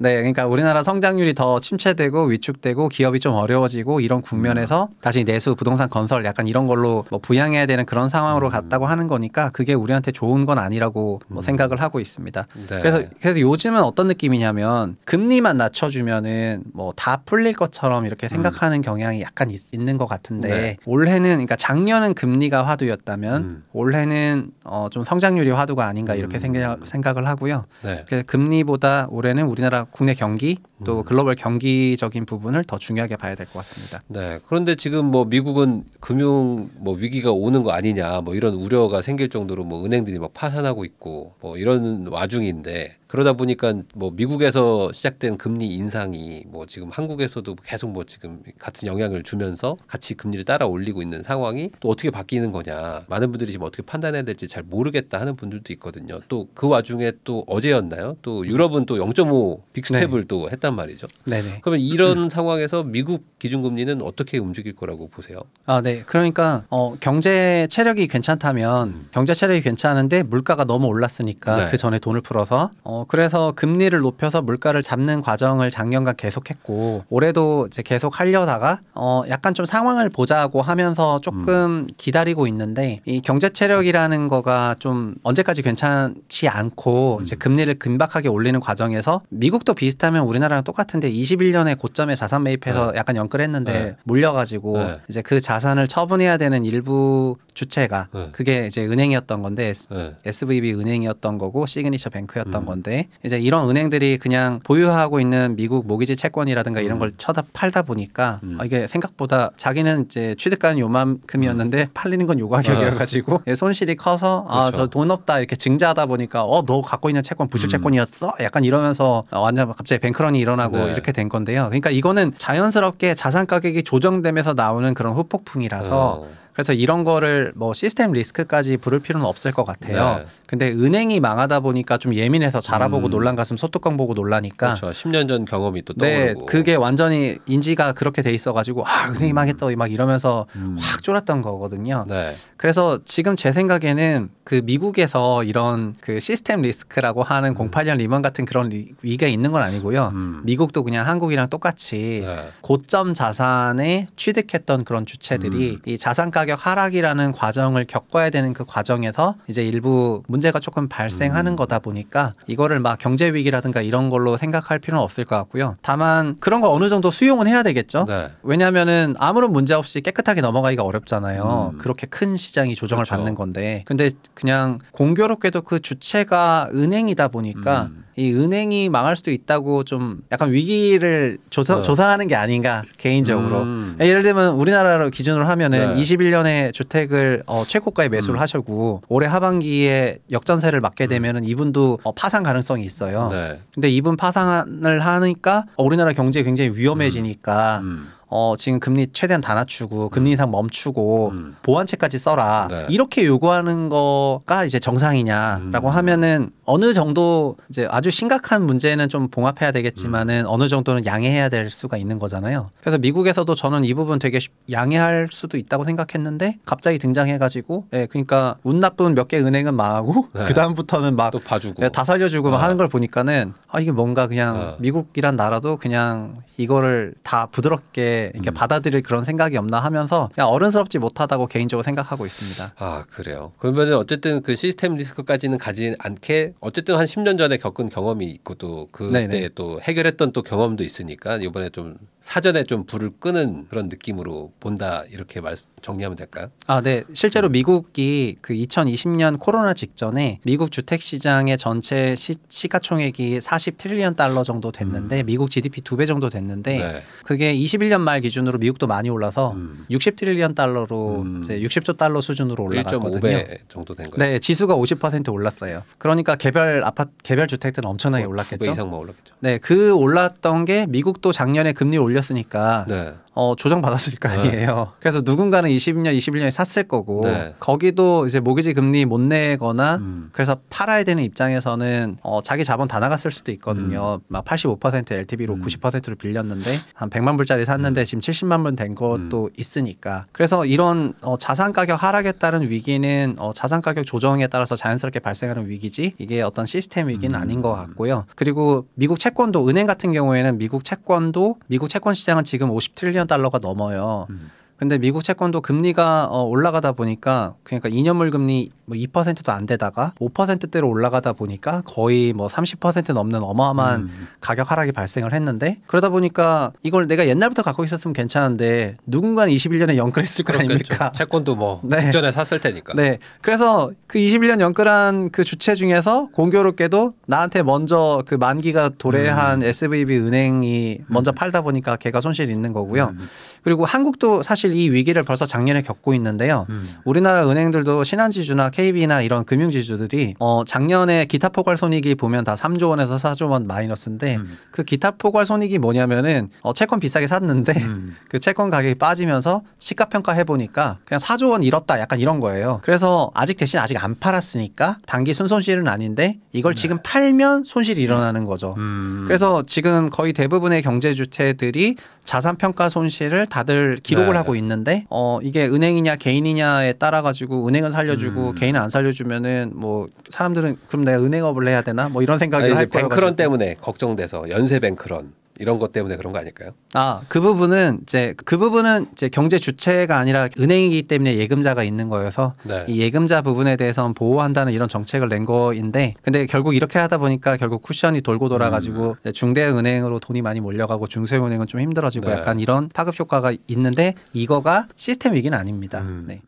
네, 그러니까 우리나라 성장률이 더 침체되고 위축되고 기업이 좀 어려워지고 이런 국면에서 음. 다시 내수 부동산 건설 약간 이런 걸로 뭐 부양해야 되는 그런 상황으로 음. 갔다고 하는 거니까 그게 우리한테 좋은 건 아니라고 뭐 음. 뭐 생각을 하고 있습니다. 네. 그래서 그래서 요즘은 어떤 느낌이냐면 금리만 낮춰주면은 뭐 다 풀릴 것처럼 이렇게 음. 생각하는 음. 경향이 약간 있, 는것 같은데 네. 올해는 그러니까 작년은 금리가 화두였다면 음. 올해는 어, 좀 성장률이 화두가 아닌가 이렇게 생각, 생각을 하고요. 네. 그래서 금리보다 올해는 우리나라 국내 경기 또 음. 글로벌 경기적인 부분을 더 중요하게 봐야 될 것 같습니다. 네. 그런데 지금 뭐 미국은 금융 뭐 위기가 오는 거 아니냐 뭐 이런 우려가 생길 정도로 뭐 은행들이 막 파산하고 있고 뭐 이런 와중인데 그러다 보니까 뭐 미국에서 시작된 금리 인상이 뭐 지금 한국에서도 계속 뭐 지금 같은 영향을 주면서 같이 금리를 따라 올리고 있는 상황이 또 어떻게 바뀌는 거냐 많은 분들이 지금 어떻게 판단해야 될지 잘 모르겠다 하는 분들도 있거든요. 또 그 와중에 또 어제였나요? 또 유럽은 또 0.5 빅스텝을 네. 또 했단 말이죠. 네네. 그러면 이런 (clears throat) 상황에서 미국 기준금리는 어떻게 움직일 거라고 보세요? 아 네. 그러니까 어, 경제 체력이 괜찮다면 음. 경제 체력이 괜찮은데 물가가 너무 올랐으니까 네. 그 전에 돈을 풀어서 어, 그래서 금리를 높여서 물가를 잡는 과정을 작년과 계속했고 올해도 이제 계속 하려다가 어, 약간 좀 상황을 보자고 하면서 조금 음. 기다리고 있는데 이 경제 체력이라는 거가 좀 언제까지 괜찮지 않고 음. 이제 금리를 금박하게 올리는 과정에서 미국도 비슷하면 우리나라랑 똑같은데 21년에 고점에 자산 매입해서 네. 약간 연끌했는데 네. 물려가지고 네. 이제 그 자산을 처분해야 되는 일부 주체가 네. 그게 이제 은행이었던 건데 S, SVB 네. 은행이었던 거고 시그니처 뱅크였던 음. 건데 있는데 이제 이런 은행들이 그냥 보유하고 있는 미국 모기지 채권이라든가 이런 음. 걸 쳐다 팔다 보니까 음. 아, 이게 생각보다 자기는 이제 취득가는 요만큼이었는데 음. 팔리는 건 요 가격이어가지고 아. 예, 손실이 커서 아 저돈 그렇죠. 없다 이렇게 증자하다 보니까 어 너 갖고 있는 채권 부실 음. 채권이었어 약간 이러면서 아, 완전 갑자기 뱅크런이 일어나고 네. 이렇게 된 건데요. 그러니까 이거는 자연스럽게 자산 가격이 조정되면서 나오는 그런 후폭풍이라서. 어. 그래서 이런 거를 뭐 시스템 리스크까지 부를 필요는 없을 것 같아요. 네. 근데 은행이 망하다 보니까 좀 예민해서 자라보고 음. 놀란 가슴 소뚜껑 보고 놀라니까. 그렇죠. 10년 전 경험이 또 네, 떠오르고. 네, 그게 완전히 인지가 그렇게 돼 있어가지고 아 은행이 음. 망했다 막 이러면서 음. 확 쫄았던 거거든요. 네. 그래서 지금 제 생각에는 그 미국에서 이런 그 시스템 리스크라고 하는 음. 08년 리먼 같은 그런 위기가 있는 건 아니고요. 음. 미국도 그냥 한국이랑 똑같이 네. 고점 자산에 취득했던 그런 주체들이 음. 이 자산 가격 가격 하락이라는 과정을 겪어야 되는 그 과정에서 이제 일부 문제가 조금 발생하는 음. 거다 보니까 이거를 막 경제 위기라든가 이런 걸로 생각할 필요는 없을 것 같고요. 다만 그런 거 어느 정도 수용은 해야 되겠죠. 네. 왜냐하면은 아무런 문제 없이 깨끗하게 넘어가기가 어렵잖아요. 음. 그렇게 큰 시장이 조정을 그렇죠. 받는 건데 근데 그냥 공교롭게도 그 주체가 은행이다 보니까 음. 이 은행이 망할 수도 있다고 좀 약간 위기를 조사, 네. 조사하는 게 아닌가 개인적으로 음. 예, 예를 들면 우리나라로 기준으로 하면은 네. 21년에 주택을 어, 최고가에 매수를 음. 하셨고 올해 하반기에 역전세를 맞게 음. 되면은 이분도 어, 파산 가능성이 있어요. 네. 근데 이분 파산을 하니까 어, 우리나라 경제 굉장히 위험해지니까. 음. 음. 어, 지금 금리 최대한 다 낮추고 금리 음. 이상 멈추고 음. 보완책까지 써라 네. 이렇게 요구하는 거가 이제 정상이냐라고 음. 하면은 어느 정도 이제 아주 심각한 문제는 좀 봉합해야 되겠지만은 음. 어느 정도는 양해해야 될 수가 있는 거잖아요. 그래서 미국에서도 저는 이 부분 되게 양해할 수도 있다고 생각했는데 갑자기 등장해가지고 예, 그러니까 운 나쁜 몇 개 은행은 망하고 네. (laughs) 그 다음부터는 막또 봐주고 예, 다 살려주고 막 어. 하는 걸 보니까는 아 이게 뭔가 그냥 어. 미국이란 나라도 그냥 이거를 다 부드럽게 이렇게 음. 받아들일 그런 생각이 없나 하면서 그냥 어른스럽지 못하다고 개인적으로 생각하고 있습니다. 아 그래요. 그러면 어쨌든 그 시스템 리스크까지는 가지 않게 어쨌든 한 10년 전에 겪은 경험이 있고 또 그때 네네. 네. 또 해결했던 또 경험도 있으니까 이번에 좀 사전에 좀 불을 끄는 그런 느낌으로 본다 이렇게 말 정리하면 될까요? 아 네. 실제로 음. 미국이 그 2020년 코로나 직전에 미국 주택 시장의 전체 시, 시가총액이 40 트릴리언 달러 정도 됐는데 음. 미국 GDP 두 배 정도 됐는데 네. 그게 21년 말 기준으로 미국도 많이 올라서 음. 60 트릴리언 달러로 음. 이제 60조 달러 수준으로 올라갔거든요. 1.5배 정도 된 거예요. 네, 지수가 50% 올랐어요. 그러니까 개별 아파 개별 주택들은 엄청나게 어, 올랐겠죠. 이상 뭐 올랐겠죠. 네, 그 올랐던 게 미국도 작년에 금리 올렸으니까 네. 어, 조정받았으니까 네. 아니에요. (laughs) 그래서 누군가는 20년, 21년에 샀을 거고 네. 거기도 이제 모기지 금리 못 내거나 음. 그래서 팔아야 되는 입장에서는 어, 자기 자본 다 나갔을 수도 있거든요. 음. 막85% LTV로 음. 90%로 빌렸는데 한 100만 불짜리 샀는데 음. 지금 70만 불 된 것도 음. 있으니까 그래서 이런 어, 자산 가격 하락에 따른 위기는 어, 자산 가격 조정에 따라서 자연스럽게 발생하는 위기지 이게 어떤 시스템 위기는 음. 아닌 것 같고요. 그리고 미국 채권도 은행 같은 경우에는 미국 채권도 미국 채권 시장은 지금 50트리 달러가 넘어요. 음. 근데 미국 채권도 금리가 어, 올라가다 보니까 그러니까 2년물 금리 뭐 2%도 안 되다가 5%대로 올라가다 보니까 거의 뭐 30% 넘는 어마어마한 음. 가격 하락이 발생을 했는데 그러다 보니까 이걸 내가 옛날부터 갖고 있었으면 괜찮은데 누군가는 21년에 연끌했을 거 아닙니까? 채권도 뭐 (laughs) 네. 직전에 샀을 테니까. 네. 그래서 그 21년 연끌한 그 주체 중에서 공교롭게도 나한테 먼저 그 만기가 도래한 음. SVB 은행이 먼저 음. 팔다 보니까 걔가 손실이 있는 거고요. 음. 그리고 한국도 사실 이 위기를 벌써 작년에 겪고 있는데요. 음. 우리나라 은행들도 신한지주나 KB나 이런 금융지주들이 어 작년에 기타 포괄 손익이 보면 다 3조 원에서 4조 원 마이너스인데 음. 그 기타 포괄 손익이 뭐냐면은 어 채권 비싸게 샀는데 음. (laughs) 그 채권 가격이 빠지면서 시가 평가 해 보니까 그냥 4조 원 잃었다 약간 이런 거예요. 그래서 아직 대신 아직 안 팔았으니까 단기 순손실은 아닌데 이걸 네. 지금 팔면 손실이 일어나는 거죠. 음. 그래서 지금 거의 대부분의 경제 주체들이 자산 평가 손실을 다들 기록을 네 하고 있는데 어 이게 은행이냐 개인이냐에 따라 가지고 은행은 살려주고 음. 개인은 안 살려주면은 뭐 사람들은 그럼 내가 은행업을 해야 되나 뭐 이런 생각을 아니, 할 거예요. 뱅크런 때문에 걱정돼서 연쇄 뱅크런 이런 것 때문에 그런 거 아닐까요? 아, 그 부분은 이제 그 부분은 이제 경제 주체가 아니라 은행이기 때문에 예금자가 있는 거여서 네. 이 예금자 부분에 대해서는 보호한다는 이런 정책을 낸 거인데 근데 결국 이렇게 하다 보니까 결국 쿠션이 돌고 돌아 가지고 음. 중대은행으로 돈이 많이 몰려가고 중소은행은좀 힘들어지고 네. 약간 이런 파급 효과가 있는데 이거가 시스템 위기는 아닙니다. 음. 네.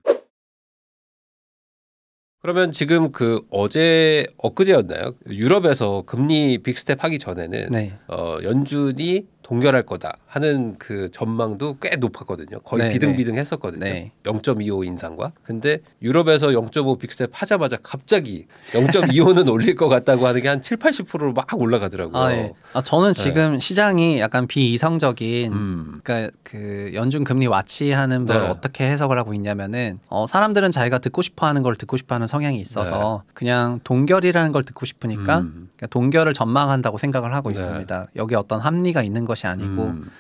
그러면 지금 그 어제 엊그제였나요? 유럽에서 금리 빅스텝 하기 전에는 네. 어, 연준이 동결할 거다 하는 그 전망도 꽤 높았거든요. 거의 네네. 비등비등했었거든요. 네. 0.25 인상과. 근데 유럽에서 0.5 빅스텝 하자마자 갑자기 0.25는 (laughs) 올릴 것 같다고 하는 게 한 7, 80%로 막 올라가더라고요. 아, 예. 아 저는 네. 지금 네. 시장이 약간 비이성적인 음. 그러니까 그 연준 금리 와치하는 걸 네. 어떻게 해석을 하고 있냐면은 어, 사람들은 자기가 듣고 싶어 하는 걸 듣고 싶어 하는 성향이 있어서 그냥 동결이라는 걸 듣고 싶으니까 음. 그러니까 동결을 전망한다고 생각을 하고 있습니다. 여기 어떤 합리가 있는 것이 것이 아니고 음.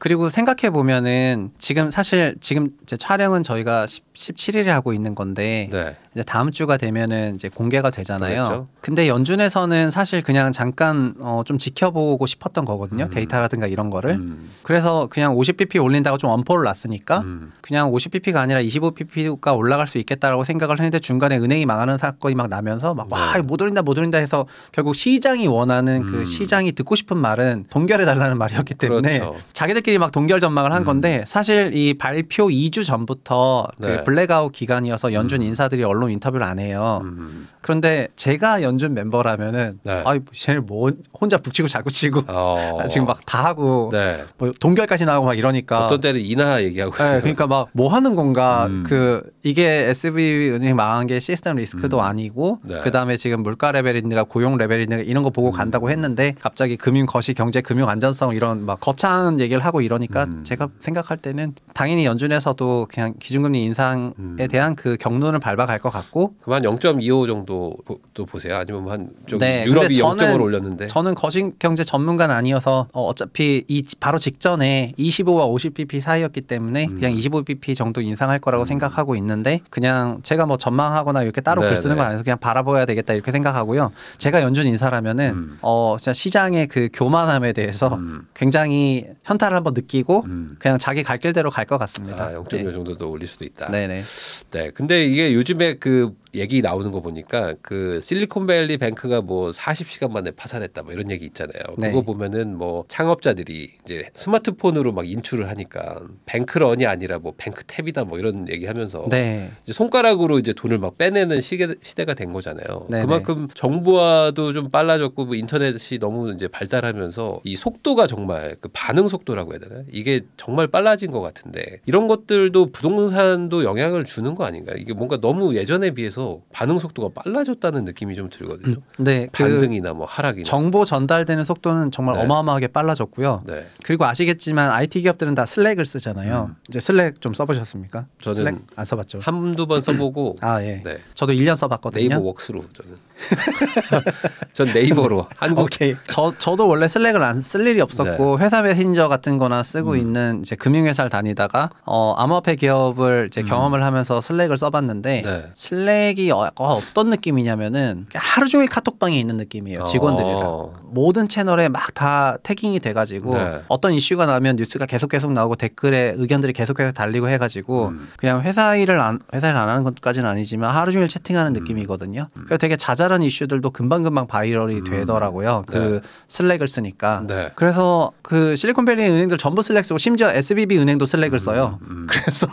그리고 생각해 보면은 지금 사실 지금 이제 촬영은 저희가 10, 17일에 하고 있는 건데 네. 이제 다음 주가 되면은 이제 공개가 되잖아요. 그렇죠. 근데 연준에서는 사실 그냥 잠깐 어, 좀 지켜보고 싶었던 거거든요. 음. 데이터라든가 이런 거를. 음. 그래서 그냥 50bp 올린다고 좀 엄포를 놨으니까 음. 그냥 50bp가 아니라 25bp가 올라갈 수 있겠다라고 생각을 했는데 중간에 은행이 망하는 사건이 막 나면서 막와못 네. 올린다 못 올린다 해서 결국 시장이 원하는 그 음. 시장이 듣고 싶은 말은 동결해 달라는 말이었기 때문에 그렇죠. 자기들 우리끼리 막 동결 전망을 한 음. 건데 사실 이 발표 2주 전부터 그 네. 그 블랙아웃 기간이어서 연준 음. 인사들이 언론 인터뷰를 안 해요. 음. 그런데 제가 연준 멤버라면은 네. 아, 쟤네 뭐 혼자 북치고 자꾸 치고 어. (laughs) 지금 막 다 하고 네. 뭐 동결까지 나오고 막 이러니까 어떤 때는 인하 얘기하고 네, 그러니까 막 뭐 하는 건가 음. 그 이게 s v 은행 망한 게 시스템 리스크도 아니고 네. 그다음에 지금 물가 레벨인가 이 고용 레벨인가 이런 거 보고 간다고 했는데 갑자기 금융 거시 경제 금융 안전성 이런 막 거창한 얘기를 하고 하고 이러니까 음. 제가 생각할 때는 당연히 연준에서도 그냥 기준금리 인상에 음. 대한 그경로를 밟아갈 것 같고 그만 0.25 정도 보, 보세요 아니면 한좀 네, 유럽이 0.5로 올렸는데 저는 거신 경제 전문가는 아니어서 어, 차피이 바로 직전에 25와 50bp 사이였기 때문에 음. 그냥 25bp 정도 인상할 거라고 음. 생각하고 있는데 그냥 제가 뭐 전망하거나 이렇게 따로 네, 글 쓰는 거건 네, 네. 아니어서 그냥 바라봐야 되겠다 이렇게 생각하고요 제가 연준 인사라면은 음. 어 진짜 시장의 그 교만함에 대해서 음. 굉장히 현타를 한번 느끼고 음. 그냥 자기 갈 길대로 갈 것 같습니다. 아, 0.5 네. 정도 더 올릴 수도 있다. 네네. 네, 근데 이게 요즘에 그 얘기 나오는 거 보니까 그 실리콘밸리 뱅크가 뭐 40시간 만에 파산했다 뭐 이런 얘기 있잖아요. 네. 그거 보면은 뭐 창업자들이 이제 스마트폰으로 막 인출을 하니까 뱅크런이 아니라 뭐 뱅크탭이다 뭐 이런 얘기하면서 네. 이제 손가락으로 이제 돈을 막 빼내는 시계, 시대가 된 거잖아요. 네, 네. 그만큼 정부화도좀 빨라졌고 뭐 인터넷이 너무 이제 발달하면서 이 속도가 정말 그 반응 속도라고 해야 되나? 이게 정말 빨라진 것 같은데 이런 것들도 부동산도 영향을 주는 거 아닌가? 요 이게 뭔가 너무 예전에 비해서 있어서 반응 속도가 빨라졌다는 느낌이 좀 들거든요. 음, 네, 그 반등이나 뭐 하락이 정보 전달되는 속도는 정말 네. 어마어마하게 빨라졌고요. 네. 그리고 아시겠지만 IT 기업들은 다 슬랙을 쓰잖아요. 음. 이제 슬랙 좀 써보셨습니까? 저는 슬랙 안 써봤죠. 한 두 번 써보고 (laughs) 아 예. 네. 저도 1년 써봤거든요. 네이버 웍스로 저는 (laughs) 전 네이버로 한국. 오케이. 저 저도 원래 슬랙을 안 쓸 일이 없었고 네. 회사 메신저 같은거나 쓰고 음. 있는 이제 금융회사를 다니다가 어 암호화폐 기업을 이제 음. 경험을 하면서 슬랙을 써봤는데 네. 슬랙이 어, 어떤 느낌이냐면은 하루 종일 카톡방에 있는 느낌이에요 직원들이랑 어. 모든 채널에 막 다 태깅이 돼가지고 네. 어떤 이슈가 나면 뉴스가 계속 계속 나오고 댓글에 의견들이 계속해서 달리고 해가지고 음. 그냥 회사 일을 안 회사 일안 하는 것까지는 아니지만 하루 종일 채팅하는 음. 느낌이거든요. 음. 그래서 되게 자자 다른 이슈들도 금방금방 바이럴이 음. 되더라고요. 네. 그 네. 슬랙을 쓰니까. 네. 그래서 그 실리콘밸리 은행들 전부 슬랙 쓰고 심지어 SBB 은행도 슬랙을 음, 써요. 음. 음. (laughs) 그래서 (laughs)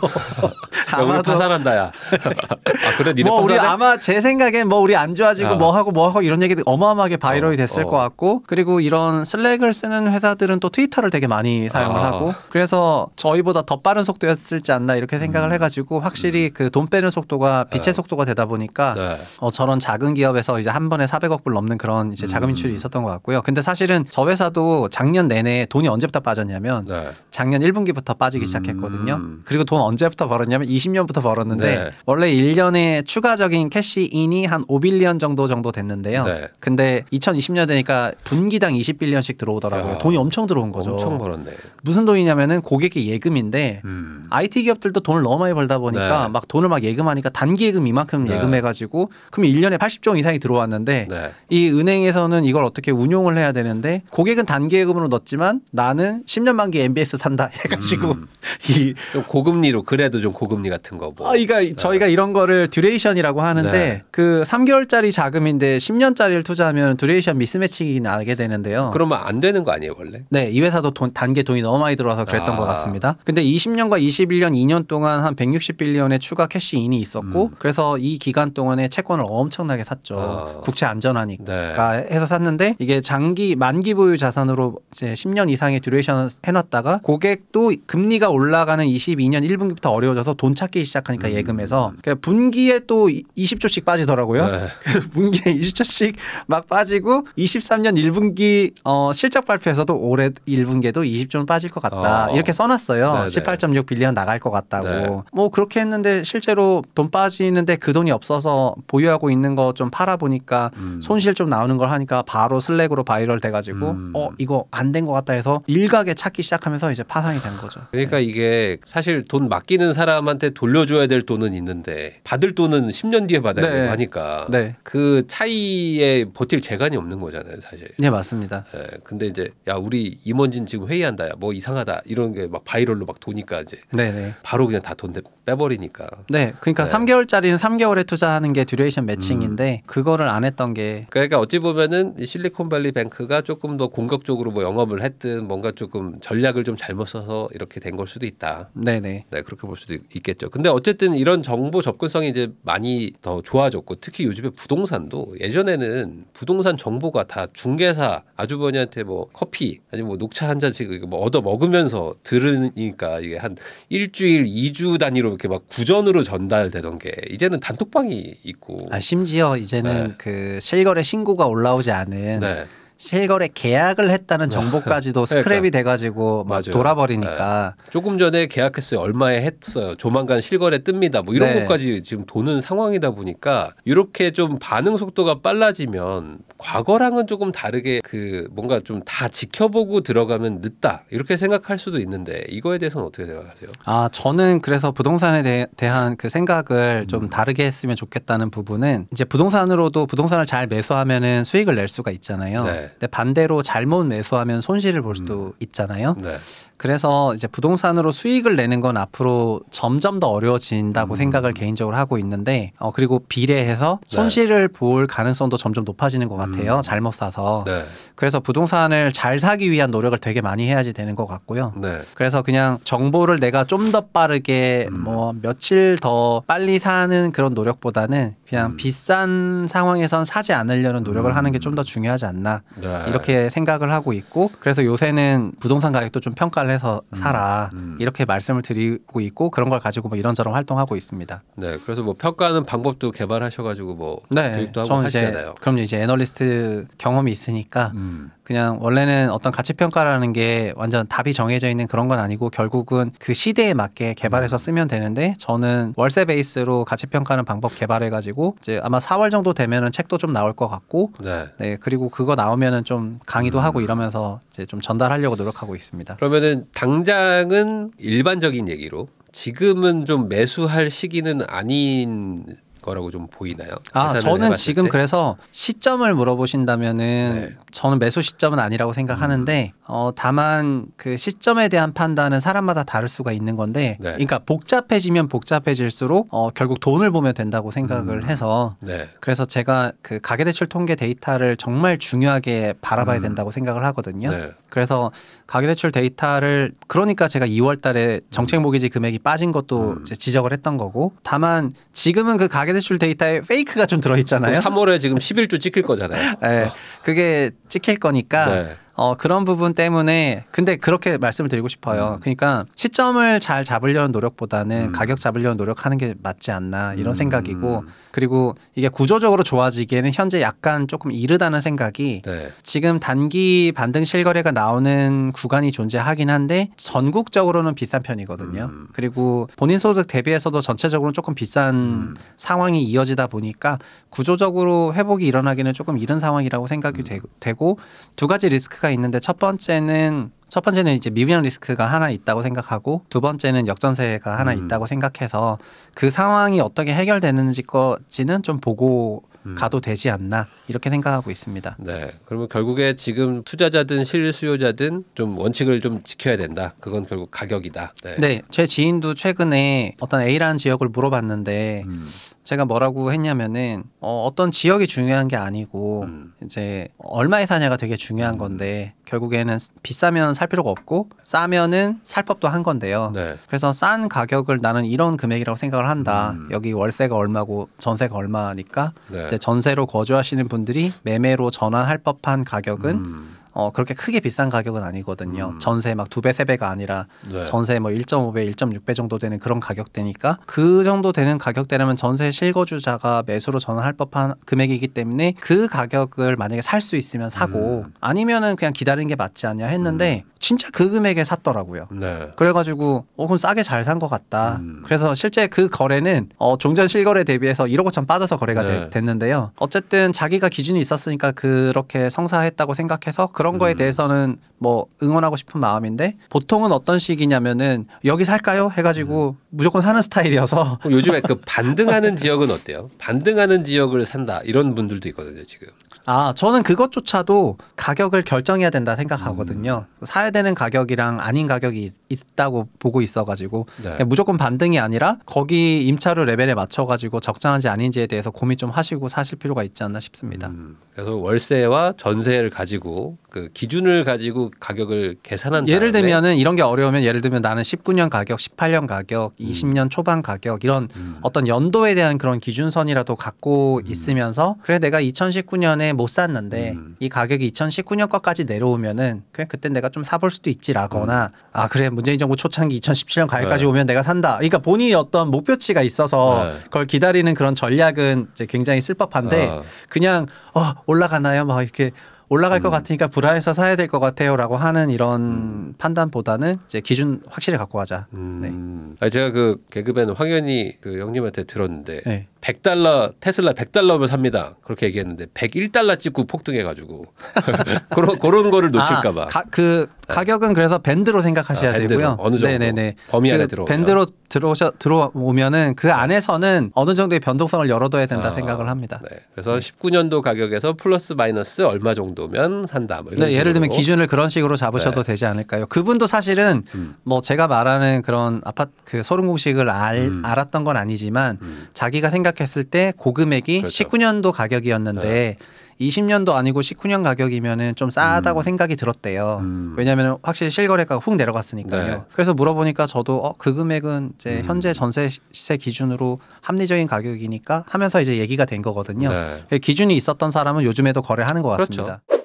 그러니까 아마 파산한다야. 아, 그래 니네 (laughs) 뭐 파산해? 우리 아마 제 생각엔 뭐 우리 안 좋아지고 야. 아. 뭐 하고 뭐 하고 이런 얘기들 어마어마하게 바이럴이 어. 됐을 어. 것 같고 그리고 이런 슬랙을 쓰는 회사들은 또 트위터를 되게 많이 사용을 아. 하고 그래서 저희보다 더 빠른 속도였을지 않나 이렇게 생각을 음. 해가지고 확실히 음. 그돈 빼는 속도가 빛의 네. 속도가 되다 보니까 네. 어, 저런 작은 기업에서 해서 이제 한 번에 400억 불 넘는 그런 이제 자금 인출이 음. 있었던 것 같고요. 근데 사실은 저 회사도 작년 내내 돈이 언제부터 빠졌냐면 네. 작년 1분기부터 빠지기 음. 시작했거든요. 그리고 돈 언제부터 벌었냐면 20년부터 벌었는데 네. 원래 1년에 추가적인 캐시인이 한 5빌리언 정도 정도 됐는데요. 네. 근데 2020년 되니까 분기당 20빌리언씩 들어오더라고요. 야. 돈이 엄청 들어온 거죠. 엄청 벌었네. 무슨 돈이냐면은 고객의 예금인데 음. IT 기업들도 돈을 너무 많이 벌다 보니까 네. 막 돈을 막 예금하니까 단기 예금 이만큼 네. 예금해가지고 그럼 1년에 80조 원 이상이 상당히 들어왔는데 네. 이 은행에서는 이걸 어떻게 운용을 해야 되는데 고객은 단기예금으로 넣었지만 나는 10년 만기 MBS 산다 (laughs) 해가지고 음. 이좀 고금리로 그래도 좀 고금리 같은 거 뭐. 아, 이거 그러니까 네. 저희가 이런 거를 듀레이션이라고 하는데 네. 그 3개월짜리 자금인데 10년짜리를 투자하면 듀레이션 미스매칭이 나게 되는데요. 그러면 안 되는 거 아니에요 원래? 네, 이 회사도 돈, 단계 돈이 너무 많이 들어와서 그랬던 아. 것 같습니다. 근데 20년과 21년 2년 동안 한 160빌리언의 추가 캐시인이 있었고 음. 그래서 이 기간 동안에 채권을 엄청나게 샀죠. 아. 국채 안전하니까 네. 해서 샀는데 이게 장기 만기 보유 자산으로 이제 10년 이상의 듀레이션 해놨다가 고객도 금리가 올라가는 22년 1분기부터 어려워져서 돈 찾기 시작하니까 음. 예금에서 그러니까 분기에 또 20조씩 빠지더라고요. 네. (laughs) 그래서 분기에 20조씩 막 빠지고 23년 1분기 어, 실적 발표에서도 올해 1분기에도 20조는 빠질 것 같다 어. 이렇게 써놨어요. 네네. 18.6 빌리언 나갈 것 같다고. 네. 뭐 그렇게 했는데 실제로 돈 빠지는데 그 돈이 없어서 보유하고 있는 거 좀 팔아 팔아보니까 음. 손실 좀 나오는 걸 하니까 바로 슬랙으로 바이럴 돼가지고 음. 어 이거 안 된 것 같다 해서 일각에 찾기 시작하면서 이제 파산이 된 거죠. 그러니까 네. 이게 사실 돈 맡기는 사람한테 돌려줘야 될 돈은 있는데 받을 돈은 10년 뒤에 받아야 네. 하니까 네. 그 차이에 버틸 재간이 없는 거잖아요 사실. 네 맞습니다. 네, 근데 이제 야 우리 임원진 지금 회의한다 야뭐 이상하다 이런 게 막 바이럴로 막 도니까 이제 네네. 네. 바로 그냥 다 돈 빼버리니까. 네 그러니까 3개월짜리는 3개월에 투자하는 게 듀레이션 매칭인데 음. 그 그거를 안 했던 게 그러니까 어찌 보면은 실리콘밸리 뱅크가 조금 더 공격적으로 뭐 영업을 했든 뭔가 조금 전략을 좀 잘못 써서 이렇게 된 걸 수도 있다. 네네. 네 그렇게 볼 수도 있겠죠. 근데 어쨌든 이런 정보 접근성이 이제 많이 더 좋아졌고 특히 요즘에 부동산도 예전에는 부동산 정보가 다 중개사 아주머니한테 뭐 커피 아니면 뭐 녹차 한 잔씩 뭐 얻어 먹으면서 들으니까 이게 한 일주일, 이주 단위로 이렇게 막 구전으로 전달되던 게 이제는 단톡방이 있고 아 심지어 이제는 때는 네. 그 실거래 신고가 올라오지 않은 네. 실거래 계약을 했다는 정보까지도 (laughs) 그러니까. 스크랩이 그러니까. 돼가지고 막 돌아버리니까 네. 조금 전에 계약했어요 얼마에 했어요 조만간 실거래 뜹니다 뭐 이런 네. 것까지 지금 도는 상황이다 보니까 이렇게 좀 반응 속도가 빨라지면 과거랑은 조금 다르게 그 뭔가 좀 다 지켜보고 들어가면 늦다 이렇게 생각할 수도 있는데 이거에 대해서는 어떻게 생각하세요? 아 저는 그래서 부동산에 대, 한그 생각을 음. 좀 다르게 했으면 좋겠다는 부분은 이제 부동산으로도 부동산을 잘 매수하면은 수익을 낼 수가 있잖아요. 네. 근데 반대로 잘못 매수하면 손실을 볼 음. 수도 음. 있잖아요. 네. 그래서 이제 부동산으로 수익을 내는 건 앞으로 점점 더 어려워진다고 음. 생각을 개인적으로 하고 있는데 어 그리고 비례해서 네. 손실을 네. 볼 가능성도 점점 높아지는 것 같아요. 음. 잘못 사서. 네. 그래서 부동산을 잘 사기 위한 노력을 되게 많이 해야지 되는 것 같고요. 네. 그래서 그냥 정보를 내가 좀 더 빠르게 음. 뭐 며칠 더 빨리 사는 그런 노력보다는 그냥 음. 비싼 상황에선 사지 않으려는 노력을 하는 게 좀더 음. 중요하지 않나 네. 이렇게 생각을 하고 있고 그래서 요새는 부동산 가격도 좀 평가를 해서 음, 살아 음, 음. 이렇게 말씀을 드리고 있고 그런 걸 가지고 뭐 이런저런 활동하고 있습니다. 네, 그래서 뭐 평가하는 방법도 개발하셔가지고 뭐 네, 교육도 하고 하시잖아요. 그럼 이제 애널리스트 경험이 있으니까 음. 그냥 원래는 어떤 가치 평가라는 게 완전 답이 정해져 있는 그런 건 아니고 결국은 그 시대에 맞게 개발해서 음. 쓰면 되는데 저는 월세 베이스로 가치 평가하는 방법 개발해 가지고 이제 아마 4월 정도 되면은 책도 좀 나올 것 같고 네, 네 그리고 그거 나오면은 좀 강의도 음. 하고 이러면서 이제 좀 전달하려고 노력하고 있습니다. 그러면은 당장은 일반적인 얘기로 지금은 좀 매수할 시기는 아닌 거라고 좀 보이나요? 아 저는 지금 그래서 시점을 물어보신다면은 네. 저는 매수 시점은 아니라고 생각하는데 음. 어, 다만 그 시점에 대한 판단은 사람마다 다를 수가 있는 건데 네. 그러니까 복잡해지면 복잡해질수록 어, 결국 돈을 보면 된다고 생각을 음. 해서 네. 그래서 제가 그 가계대출 통계 데이터를 정말 중요하게 바라봐야 음. 된다고 생각을 하거든요. 네. 그래서 가계대출 데이터를 그러니까 제가 2월달에 정책 모기지 금액이 빠진 것도 음. 지적을 했던 거고 다만 지금은 그 가계대출 데이터에 페이크가 좀 들어있잖아요. 3월에 지금 11조 찍힐 거잖아요. (laughs) 네, 어. 그게 찍힐 거니까. 네. 어, 그런 부분 때문에 근데 그렇게 말씀을 드리고 싶어요. 음. 그러니까 시점을 잘 잡으려는 노력보다는 음. 가격 잡으려는 노력하는 게 맞지 않나 이런 음. 생각이고 그리고 이게 구조적으로 좋아지기에는 현재 약간 조금 이르다는 생각이 네. 지금 단기 반등 실거래가 나오는 구간이 존재하긴 한데 전국적으로는 비싼 편이거든요. 음. 그리고 본인 소득 대비해서도 전체적으로 조금 비싼 음. 상황이 이어지다 보니까 구조적으로 회복이 일어나기는 조금 이른 상황이라고 생각이 음. 되고 두 가지 리스크가 리스크가 있는데 첫 번째는 첫 번째는 이제 미비한 리스크가 하나 있다고 생각하고 두 번째는 역전세가 하나 음. 있다고 생각해서 그 상황이 어떻게 해결되는지 거지는 좀 보고 음. 가도 되지 않나 이렇게 생각하고 있습니다. 네. 그러면 결국에 지금 투자자든 실수요자든 좀 원칙을 좀 지켜야 된다. 그건 결국 가격이다. 네. 네제 지인도 최근에 어떤 A라는 지역을 물어봤는데 음. 제가 뭐라고 했냐면은 어, 어떤 지역이 중요한 게 아니고 음. 이제 얼마에 사냐가 되게 중요한 음. 건데 결국에는 비싸면 살 필요가 없고 싸면은 살 법도 한 건데요. 네. 그래서 싼 가격을 나는 이런 금액이라고 생각을 한다. 음. 여기 월세가 얼마고 전세가 얼마니까 네. 이제 전세로 거주하시는 분들이 매매로 전환할 법한 가격은 음. 어, 그렇게 크게 비싼 가격은 아니거든요. 음. 전세 막 두 배, 세 배가 아니라 네. 전세 뭐 1.5배, 1.6배 정도 되는 그런 가격대니까 그 정도 되는 가격대라면 전세 실거주자가 매수로 전환할 법한 금액이기 때문에 그 가격을 만약에 살 수 있으면 사고 음. 아니면은 그냥 기다리는 게 맞지 않냐 했는데 음. 진짜 그 금액에 샀더라고요. 네. 그래가지고 어 그럼 싸게 잘 산 것 같다. 음. 그래서 실제 그 거래는 어 종전 실거래 대비해서 1억 5천 빠져서 거래가 네. 되, 됐는데요. 어쨌든 자기가 기준이 있었으니까 그렇게 성사했다고 생각해서 그런 그런 거에 음. 대해서는 뭐 응원하고 싶은 마음인데 보통은 어떤 식이냐면은 여기 살까요? 해가지고 음. 무조건 사는 스타일이어서 요즘에 그 (laughs) 반등하는 지역은 어때요? 반등하는 지역을 산다 이런 분들도 있거든요 지금. 아, 저는 그것조차도 가격을 결정해야 된다 생각하거든요. 음. 사야 되는 가격이랑 아닌 가격이 있다고 보고 있어가지고 네. 무조건 반등이 아니라 거기 임차료 레벨에 맞춰가지고 적당한지 아닌지에 대해서 고민 좀 하시고 사실 필요가 있지 않나 싶습니다. 음. 그래서 월세와 전세를 가지고 그 기준을 가지고 가격을 계산한 예를 들면은 이런 게 어려우면 예를 들면 나는 19년 가격, 18년 가격, 음. 20년 초반 가격 이런 음. 어떤 연도에 대한 그런 기준선이라도 갖고 음. 있으면서 그래 내가 2019년에 못 샀는데 음. 이 가격이 2019년 거까지 내려오면은 그냥 그때 내가 좀 사볼 수도 있지라거나 음. 아 그래 문재인 정부 초창기 2017년 가을까지 네. 오면 내가 산다. 그러니까 본인이 어떤 목표치가 있어서 네. 그걸 기다리는 그런 전략은 이제 굉장히 쓸법한데 아. 그냥 어 올라가나요? 막 이렇게 올라갈 음. 것 같으니까 불화해서 사야 될 것 같아요라고 하는 이런 음. 판단보다는 이제 기준 확실히 갖고 가자. 음. 네. 아 제가 그 개그맨 황현이 그 형님한테 들었는데 네. 100달러 테슬라 100달러면 삽니다. 그렇게 얘기했는데 101달러 찍고 폭등해 가지고 (laughs) 그런 그런 거를 놓칠까 봐. 아, 그 가격은 그래서 밴드로 생각하셔야 아, 밴드로 되고요. 어느 정도 네네네. 범위 안에 그 들어 밴드로 들어오셔 들어오면은 그 안에서는 어느 정도의 변동성을 열어둬야 된다 아, 생각을 합니다. 네. 그래서 19년도 가격에서 플러스 마이너스 얼마 정도면 산다. 뭐 이런 네, 예를 들면 기준을 그런 식으로 잡으셔도 네. 되지 않을까요? 그분도 사실은 음. 뭐 제가 말하는 그런 아파트 그 소름 공식을 알, 음. 알았던 건 아니지만 음. 자기가 생각 시작했을 때 고금액이 그렇죠. 19년도 가격이었는데 네. 20년도 아니고 19년 가격이면은 좀 싸다고 음. 생각이 들었대요. 음. 왜냐하면 확실히 실거래가가 훅 내려갔으니까요. 네. 그래서 물어보니까 저도 어, 그 금액은 이제 음. 현재 전세 시세 기준으로 합리적인 가격이니까 하면서 이제 얘기가 된 거거든요. 네. 그 기준이 있었던 사람은 요즘에도 거래하는 것 그렇죠. 같습니다. 그렇죠.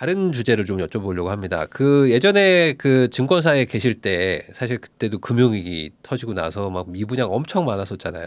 다른 주제를 좀 여쭤보려고 합니다. 그 예전에 그 증권사에 계실 때 사실 그때도 금융위기 터지고 나서 막 미분양 엄청 많았었잖아요.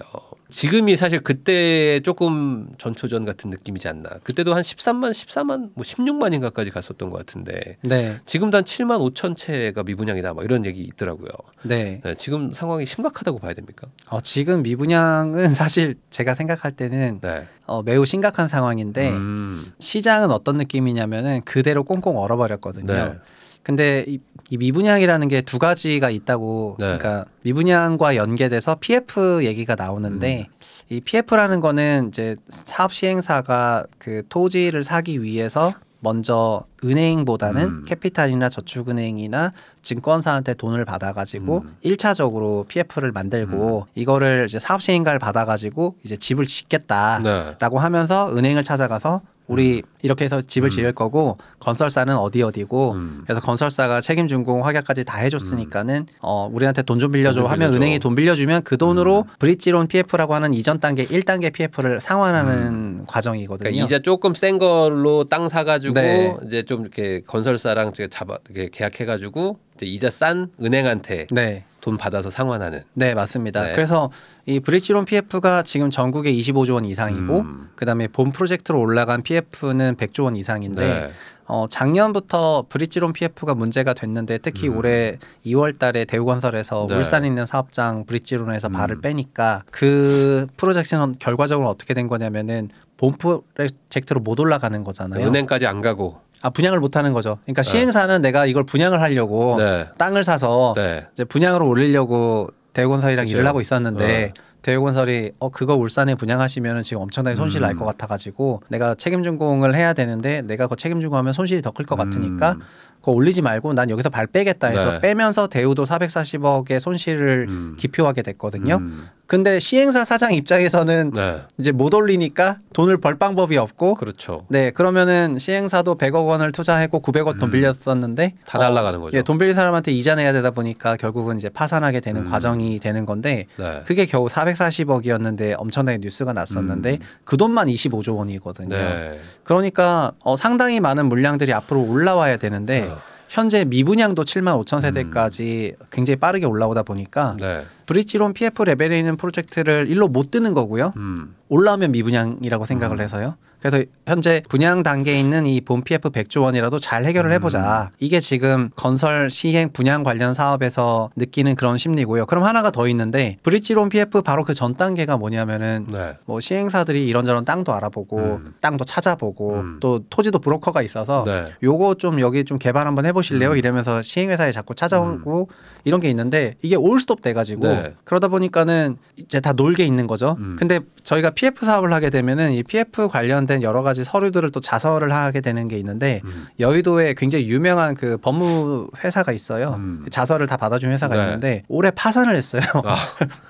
지금이 사실 그때 조금 전초전 같은 느낌이지 않나. 그때도 한 13만, 14만, 뭐 16만인가까지 갔었던 것 같은데. 네. 지금도 한 7만 5천 채가 미분양이다. 막 이런 얘기 있더라고요. 네. 네. 지금 상황이 심각하다고 봐야 됩니까? 어, 지금 미분양은 사실 제가 생각할 때는 네. 어, 매우 심각한 상황인데 음. 시장은 어떤 느낌이냐면은 그대로 꽁꽁 얼어버렸거든요. 네. 근데 이, 이 미분양이라는 게 두 가지가 있다고 네. 그러니까 미분양과 연계돼서 PF 얘기가 나오는데 음. 이 PF라는 거는 이제 사업 시행사가 그 토지를 사기 위해서 먼저 은행보다는 음. 캐피탈이나 저축은행이나 증권사한테 돈을 받아가지고 음. 1차적으로 PF를 만들고 음. 이거를 이제 사업시행가를 받아가지고 이제 집을 짓겠다라고 네. 하면서 은행을 찾아가서 우리 이렇게 해서 집을 음. 지을 거고 건설사는 어디 어디고 음. 그래서 건설사가 책임 준공 확약까지 다 해줬으니까는 음. 어 우리한테 돈 좀 빌려줘 돈 하면 빌려줘. 은행이 돈 빌려주면 그 돈으로 음. 브릿지론 PF라고 하는 이전 단계 1단계 PF를 상환하는 음. 과정이거든요. 그러니까 이제 조금 센 걸로 땅 사가지고 네. 이제 좀 이렇게 건설사랑 이렇게 잡아 이렇게 계약해가지고 이제 이자 싼 은행한테 네. 돈 받아서 상환하는. 네, 맞습니다. 네. 그래서 이 브릿지론 PF가 지금 전국에 25조 원 이상이고 음. 그다음에 본 프로젝트로 올라간 PF는 100조 원 이상인데 네. 어, 작년부터 브릿지론 PF가 문제가 됐는데 특히 음. 올해 2월 달에 대우건설에서 네. 울산에 있는 사업장 브릿지론에서 음. 발을 빼니까 그 프로젝트는 결과적으로 어떻게 된 거냐면은 본 프로젝트로 못 올라가는 거잖아요. 은행까지 안 가고 아 분양을 못 하는 거죠. 그러니까 네. 시행사는 내가 이걸 분양을 하려고 네. 땅을 사서 네. 이제 분양으로 올리려고 대우건설이랑 일을 하고 있었는데 대우건설이 어 그거 울산에 분양하시면 지금 엄청나게 손실 음. 날것 같아가지고 내가 책임준공을 해야 되는데 내가 그 책임준공하면 손실이 더 클 것 같으니까 음. 그거 올리지 말고 난 여기서 발 빼겠다 해서 네. 빼면서 대우도 440억의 손실을 음. 기표하게 됐거든요. 음. 근데 시행사 사장 입장에서는 네. 이제 못 올리니까 돈을 벌 방법이 없고 그렇죠. 네 그러면은 시행사도 100억 원을 투자했고 900억 음. 돈 빌렸었는데 다 날라가는 거죠. 어, 예, 돈 빌린 사람한테 이자 내야 되다 보니까 결국은 이제 파산하게 되는 음. 과정이 되는 건데 네. 그게 겨우 440억이었는데 엄청나게 뉴스가 났었는데 음. 그 돈만 25조 원이거든요. 네. 그러니까 어, 상당히 많은 물량들이 앞으로 올라와야 되는데. 어. 현재 미분양도 7만 5천 음. 세대까지 음. 굉장히 빠르게 올라오다 보니까 네. 브릿지론 PF 레벨에 있는 프로젝트를 일로 못뜨는 거고요. 음. 올라오면 미분양이라고 생각을 음. 해서요. 그래서 현재 분양 단계에 있는 이 본 PF 100조 원이라도 잘 해결을 음. 해보자. 음. 이게 지금 건설 시행 분양 관련 사업에서 느끼는 그런 심리고요. 그럼 하나가 더 있는데 브릿지론 PF 바로 그 전 단계가 뭐냐면은 네. 뭐 시행사들이 이런저런 땅도 알아보고 음. 땅도 찾아보고 음. 또 토지도 브로커가 있어서 네. 요거 좀 여기 좀 개발 한번 해보실래요? 음. 이러면서 시행회사에 자꾸 찾아오고 음. 이런 게 있는데 이게 올스톱 돼가지고 네. 그러다 보니까는 이제 다 놀게 있는 거죠. 근데 저희가 PF 사업을 하게 되면은 이 PF 관련된 관련된 여러 가지 서류들을 또 자서를 하게 되는 게 있는데 음. 여의도에 굉장히 유명한 그 법무 회사가 있어요. 음. 그 자서를 다 받아준 회사가 네. 있는데 올해 파산을 했어요. 아.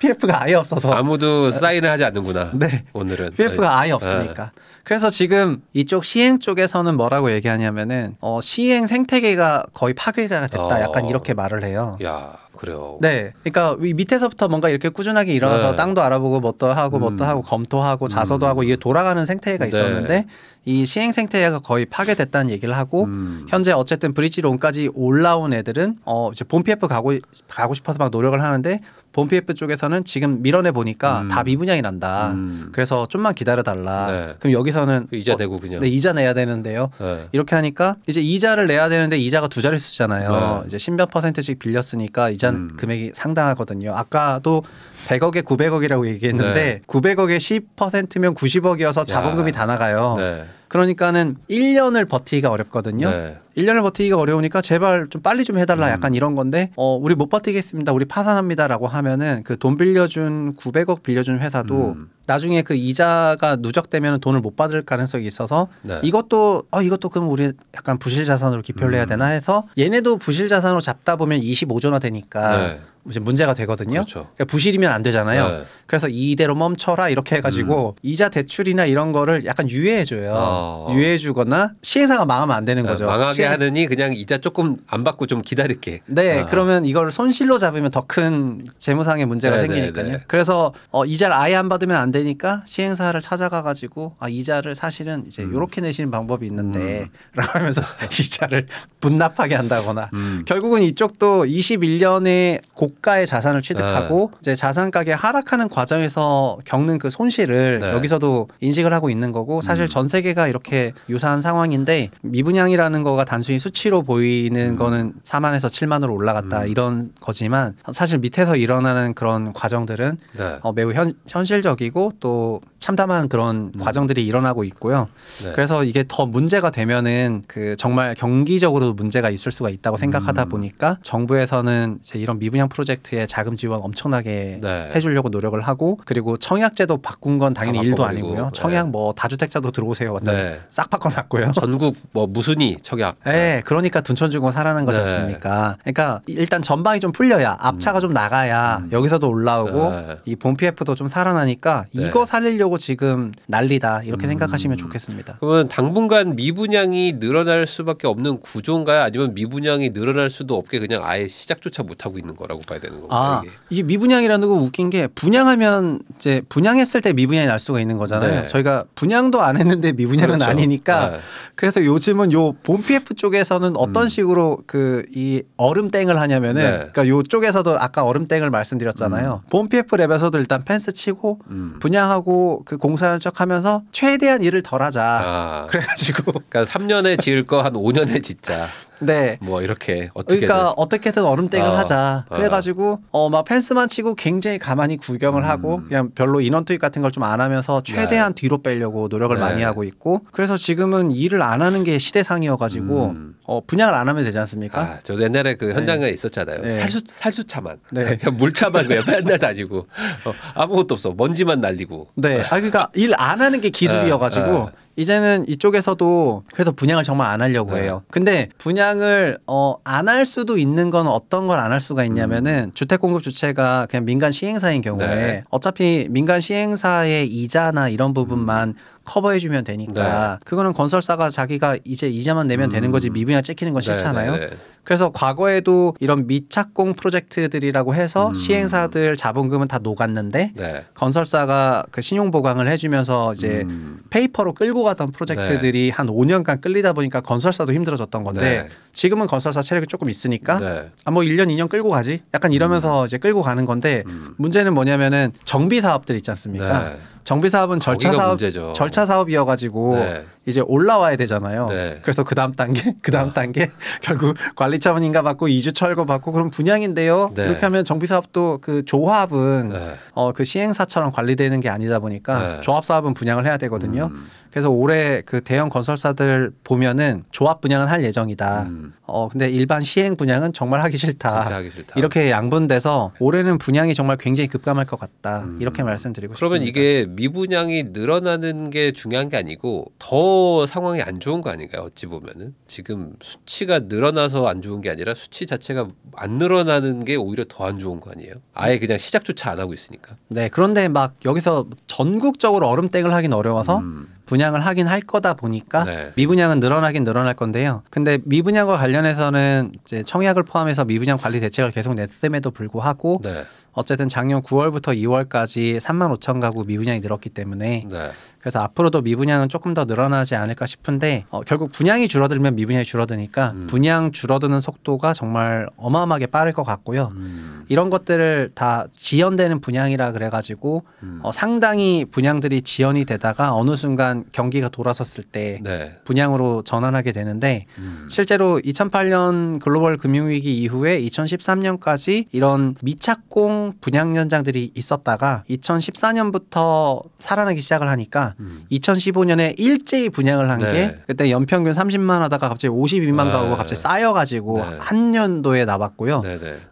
PF가 (laughs) 아예 없어서 아무도 사인을 하지 않는구나. (laughs) 네. 오늘은 PF가 네. 아예 없으니까. 네. 그래서 지금 이쪽 시행 쪽에서는 뭐라고 얘기하냐면은 어, 시행 생태계가 거의 파괴가 됐다. 어. 약간 이렇게 말을 해요. 야. 그래요. 네, 그러니까 밑에서부터 뭔가 이렇게 꾸준하게 일어나서 네. 땅도 알아보고 뭣도 하고 음. 뭣도 음. 하고 검토하고 자서도 음. 하고 이게 돌아가는 생태계가 네. 있었는데 네. 이 시행 생태계가 거의 파괴됐다는 얘기를 하고 음. 현재 어쨌든 브릿지론까지 올라온 애들은 어 이제 본 PF 가고 가고 싶어서 막 노력을 하는데 본PF 쪽에서는 지금 밀어내 보니까 음. 다 미분양이 난다. 음. 그래서 좀만 기다려 달라. 네. 그럼 여기서는 이자 어, 내고 그냥 네, 이자 내야 되는데요. 네. 이렇게 하니까 이제 이자를 내야 되는데 이자가 두 자릿수잖아요. 네. 이제 십 몇 퍼센트씩 빌렸으니까 이자 음. 금액이 상당하거든요. 아까도 100억에 900억이라고 얘기했는데 네. 900억에 10%면 90억이어서 자본금이 야. 다 나가요. 네. 그러니까는 1년을 버티기가 어렵거든요. 네. 1년을 버티기가 어려우니까 제발 좀 빨리 좀 해달라 음. 약간 이런 건데 어 우리 못 버티겠습니다 우리 파산합니다라고 하면은 그 돈 빌려준 900억 빌려준 회사도 음. 나중에 그 이자가 누적되면 돈을 못 받을 가능성이 있어서 네. 이것도 어 이것도 그럼 우리 약간 부실 자산으로 기표를 음. 해야 되나 해서 얘네도 부실 자산으로 잡다 보면 25조나 되니까 네. 문제가 되거든요. 그렇죠. 그러니까 부실이면 안 되잖아요. 네. 그래서 이대로 멈춰라 이렇게 해가지고 음. 이자 대출이나 이런 거를 약간 유예해줘요. 어. 유예해주거나 시행사가 망하면 안 되는 네, 거죠. 아, 망하게 시행... 하느니 그냥 이자 조금 안 받고 좀 기다릴게. 네, 아. 그러면 이걸 손실로 잡으면 더 큰 재무상의 문제가 네, 네, 생기니까요. 네, 그래서 어, 이자를 아예 안 받으면 안 되니까 시행사를 찾아가가지고 아 이자를 사실은 이제 음. 요렇게 내시는 방법이 있는데라고 음. (laughs) 하면서 (laughs) 이자를 (laughs) 분납하게 한다거나 음. 결국은 이쪽도 21년에 곡 고가의 자산을 취득하고 네. 이제 자산 가격이 하락하는 과정에서 겪는 그 손실을 네. 여기서도 인식을 하고 있는 거고 사실 음. 전 세계가 이렇게 유사한 상황인데 미분양이라는 거가 단순히 수치로 보이는 음. 거는 4만에서 7만으로 올라갔다 음. 이런 거지만 사실 밑에서 일어나는 그런 과정들은 네. 어, 매우 현, 현실적이고 또 참담한 그런 음. 과정들이 일어나고 있고요. 네. 그래서 이게 더 문제가 되면은 그 정말 경기적으로도 문제가 있을 수가 있다고 생각하다 음. 보니까 정부에서는 이제 이런 미분양 프로젝트 프로젝트에 자금 지원 엄청나게 네. 해주려고 노력을 하고 그리고 청약제도 바꾼 건 당연히 일도 아니고요. 네. 청약 네. 뭐 다주택자도 들어오세요. 완전 네. 싹 바꿔놨고요. 전국 뭐무순이 청약. 네, 네. 그러니까 둔천 주공 살아난 거지 네. 않습니까? 그러니까 일단 전방이 좀 풀려야 앞차가 음. 좀 나가야 음. 여기서도 올라오고 이본피에프도좀 살아나니까 이거 살리려고 지금 난리다 이렇게 음. 생각하시면 좋겠습니다. 그러면 당분간 미분양이 늘어날 수밖에 없는 구조인가요? 아니면 미분양이 늘어날 수도 없게 그냥 아예 시작조차 못 하고 있는 거라고 봐요? 바야 되는 거고. 아, 이게. 이게 미분양이라는 거 웃긴 게 분양하면 이제 분양했을 때 미분양이 날 수가 있는 거잖아요. 네. 저희가 분양도 안 했는데 미분양은 그렇죠. 아니니까 네. 그래서 요즘은 요 본 PF 쪽에서는 어떤 음. 식으로 그 이 얼음땡을 하냐면은 네. 그러니까 요쪽에서도 아까 얼음땡을 말씀드렸잖아요. 음. 본 PF 랩에서도 일단 펜스 치고 음. 분양하고 그 공사한 척 하면서 최대한 일을 덜 하자. 아. 그래 가지고 그러니까 3년에 지을 거 한 5년에 짓자. 네. 뭐 이렇게 어떻게 그러니까 어떻게든 얼음땡을 아, 하자. 아. 그래가지고 어 막 펜스만 치고 굉장히 가만히 구경을 음. 하고 그냥 별로 인원 투입 같은 걸 좀 안 하면서 네. 최대한 네. 뒤로 빼려고 노력을 네. 많이 하고 있고 그래서 지금은 일을 안 하는 게 시대상이어가지고 음. 어 분양을 안 하면 되지 않습니까? 아, 저도 옛날에 그 네. 현장에 네. 있었잖아요. 살수 살수차만 네. (laughs) 물차만 그냥 맨날 다니고 어, 아무것도 없어 먼지만 날리고. 네. 아 그러니까 일 안 하는 게 기술이어가지고. 아, 아. 이제는 이쪽에서도 그래서 분양을 정말 안 하려고 네. 해요. 근데 분양을 어, 안 할 수도 있는 건 어떤 걸 안 할 수가 있냐면은 음. 주택 공급 주체가 그냥 민간 시행사인 경우에 네. 어차피 민간 시행사의 이자나 이런 음. 부분만 음. 커버해주면 되니까 네. 그거는 건설사가 자기가 이제 이자만 내면 음. 되는 거지 음. 미분양 찍히는 건 네, 싫잖아요. 네, 네, 그래서 과거에도 이런 미착공 프로젝트들이라고 해서 음. 시행사들 자본금은 다 녹았는데 네. 건설사가 그 신용 보강을 해주면서 이제 음. 페이퍼로 끌고 가던 프로젝트들이 네. 한 5년간 끌리다 보니까 건설사도 힘들어졌던 건데 지금은 건설사 체력이 조금 있으니까 네. 아뭐 1년 2년 끌고 가지 약간 이러면서 음. 이제 끌고 가는 건데 음. 문제는 뭐냐면은 정비 사업들 있지 않습니까? 네. 정비 사업은 절차 사업 문제죠. 절차 사업이어 가지고 네. 이제 올라와야 되잖아요. 네. 그래서 그다음 단계 (laughs) 그다음 아. 단계 (laughs) 결국 관리 차원 인가 받고 이주 철거 받고 그럼 분양인데요. 네. 이렇게 하면 정비 사업도 그 조합은 네. 어그 시행사처럼 관리되는 게 아니다 보니까 조합 사업은 분양을 해야 되거든요. 음. 그래서 올해 그 대형 건설사들 보면은 조합 분양은 할 예정이다. 음. 어 근데 일반 시행 분양은 정말 하기 싫다. 하기 싫다. 이렇게 양분돼서 올해는 분양이 정말 굉장히 급감할 것 같다. 음. 이렇게 말씀드리고 그러면 싶습니다. 이게 미분양이 늘어나는 게 중요한 게 아니고 더 상황이 안 좋은 거 아닌가요? 어찌 보면은 지금 수치가 늘어나서 안 좋은 게 아니라 수치 자체가 안 늘어나는 게 오히려 더 안 좋은 거 아니에요? 아예 그냥 시작조차 안 하고 있으니까. 네. 그런데 막 여기서 전국적으로 얼음땡을 하긴 어려워서 음. 분양을 하긴 할 거다 보니까 네. 미분양은 늘어나긴 늘어날 건데요. 근데 미분양과 관련해서는 이제 청약을 포함해서 미분양 관리 대책을 계속 냈음에도 불구하고 네. 어쨌든 작년 9월부터 2월까지 3만 5천 가구 미분양이 늘었기 때문에 네. 그래서 앞으로도 미분양은 조금 더 늘어나지 않을까 싶은데 어, 결국 분양이 줄어들면 미분양이 줄어드니까 음. 분양 줄어드는 속도가 정말 어마어마하게 빠를 것 같고요. 음. 이런 것들을 다 지연되는 분양이라 그래가지고 음. 어, 상당히 분양들이 지연이 되다가 어느 순간 경기가 돌아섰을 때 네. 분양으로 전환하게 되는데 음. 실제로 2008년 글로벌 금융위기 이후에 2013년까지 이런 미착공 특 분양 현장들이 있었다가 2014년부터 살아나기 시작을 하니까 음. 2015년에 일제히 분양을 한게 네. 그때 연평균 30만 하다가 갑자기 52만 가구가 네. 갑자기 쌓여가지고 네. 한 년도에 나왔고요.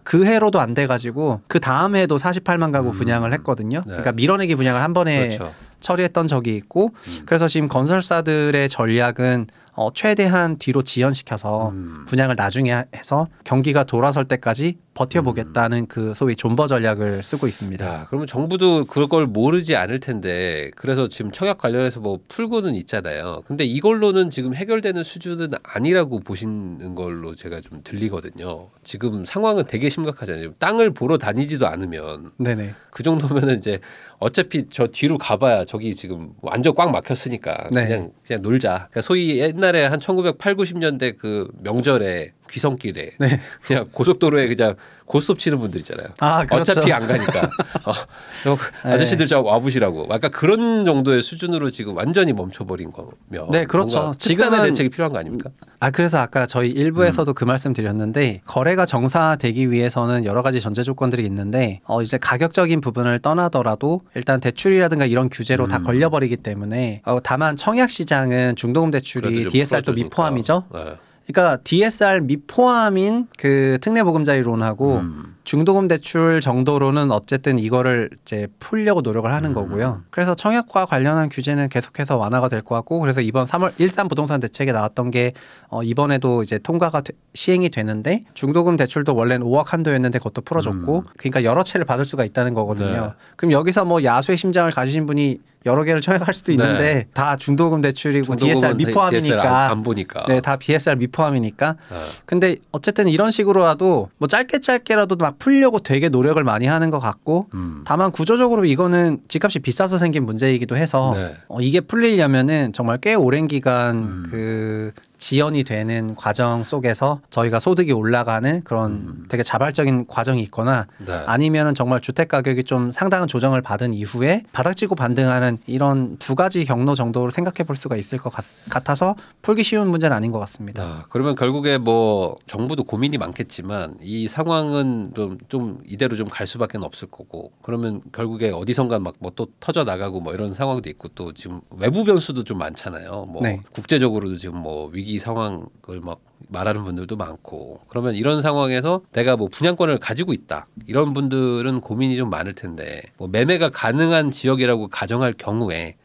그 해로도 안 돼가지고 그 다음 해도 48만 가구 음. 분양을 했거든요. 그러니까 밀어내기 분양을 한 번에 그렇죠. 처리했던 적이 있고 음. 그래서 지금 건설사들의 전략은 어, 최대한 뒤로 지연시켜서 음. 분양을 나중에 해서 경기가 돌아설 때까지 버텨보겠다는 음. 그 소위 존버 전략을 쓰고 있습니다. 야, 그러면 정부도 그걸 모르지 않을 텐데 그래서 지금 청약 관련해서 뭐 풀고는 있잖아요. 근데 이걸로는 지금 해결되는 수준은 아니라고 보시는 걸로 제가 좀 들리거든요. 지금 상황은 되게 심각하잖아요. 땅을 보러 다니지도 않으면 네네. 그 정도면은 이제 어차피 저 뒤로 가봐야 저기 지금 완전 꽉 막혔으니까 네. 그냥 그냥 놀자. 그러니까 소위 옛날에 한 1980, 90년대 그 명절에 귀성길에 네. 그냥 고속도로에 그냥 고스톱 치는 분들 있잖아요. 아, 그렇죠. 어차피 안 가니까 (laughs) 어, 아저씨들 네. 저 와보시라고. 아까 뭐 그런 정도의 수준으로 지금 완전히 멈춰버린 거며. 네, 그렇죠. 지금은 대책이 필요한 거 아닙니까? 아 그래서 아까 저희 일부에서도 음. 그 말씀 드렸는데 거래가 정상화되기 위해서는 여러 가지 전제 조건들이 있는데 어, 이제 가격적인 부분을 떠나더라도 일단 대출이라든가 이런 규제로 음. 다 걸려버리기 때문에 어, 다만 청약 시장은 중도금 대출이 DSR도 미포함이죠. 네. 그러니까 DSR 미 포함인 그 특례보금자리론하고 음. 중도금 대출 정도로는 어쨌든 이거를 이제 풀려고 노력을 하는 음. 거고요. 그래서 청약과 관련한 규제는 계속해서 완화가 될 것 같고 그래서 이번 3월 13 부동산 대책에 나왔던 게 어, 이번에도 이제 통과가 되, 시행이 되는데 중도금 대출도 원래는 5억 한도였는데 그것도 풀어줬고 음. 그러니까 여러 채를 받을 수가 있다는 거거든요. 네. 그럼 여기서 뭐 야수의 심장을 가지신 분이 여러 개를 청약할 수도 네. 있는데 네. 다 중도금 대출이고 DSR 미포함이니까 안 보니까 네, 다 BSR 미포함이니까 네. 근데 어쨌든 이런 식으로라도 뭐 짧게 짧게라도 막 풀려고 되게 노력을 많이 하는 것 같고 음. 다만 구조적으로 이거는 집값이 비싸서 생긴 문제이기도 해서 네. 어, 이게 풀리려면은 정말 꽤 오랜 기간 음. 그 지연이 되는 과정 속에서 저희가 소득이 올라가는 그런 음. 되게 자발적인 과정이 있거나 네. 아니면 정말 주택 가격이 좀 상당한 조정을 받은 이후에 바닥치고 반등하는 이런 두 가지 경로 정도로 생각해 볼 수가 있을 것 같, 아서 풀기 쉬운 문제는 아닌 것 같습니다. 아, 그러면 결국에 뭐 정부도 고민이 많겠지만 이 상황은 좀, 좀 이대로 좀 갈 수밖에 없을 거고 그러면 결국에 어디선가 막 뭐 또 터져 나가고 뭐 이런 상황도 있고 또 지금 외부 변수도 좀 많잖아요. 뭐 네. 국제적으로도 지금 뭐 위기 위기 상황을 막 말하는 분들도 많고 그러면 이런 상황에서 내가 뭐 분양권을 가지고 있다 이런 분들은 고민이 좀 많을 텐데 뭐 매매가 가능한 지역이라고 가정할 경우에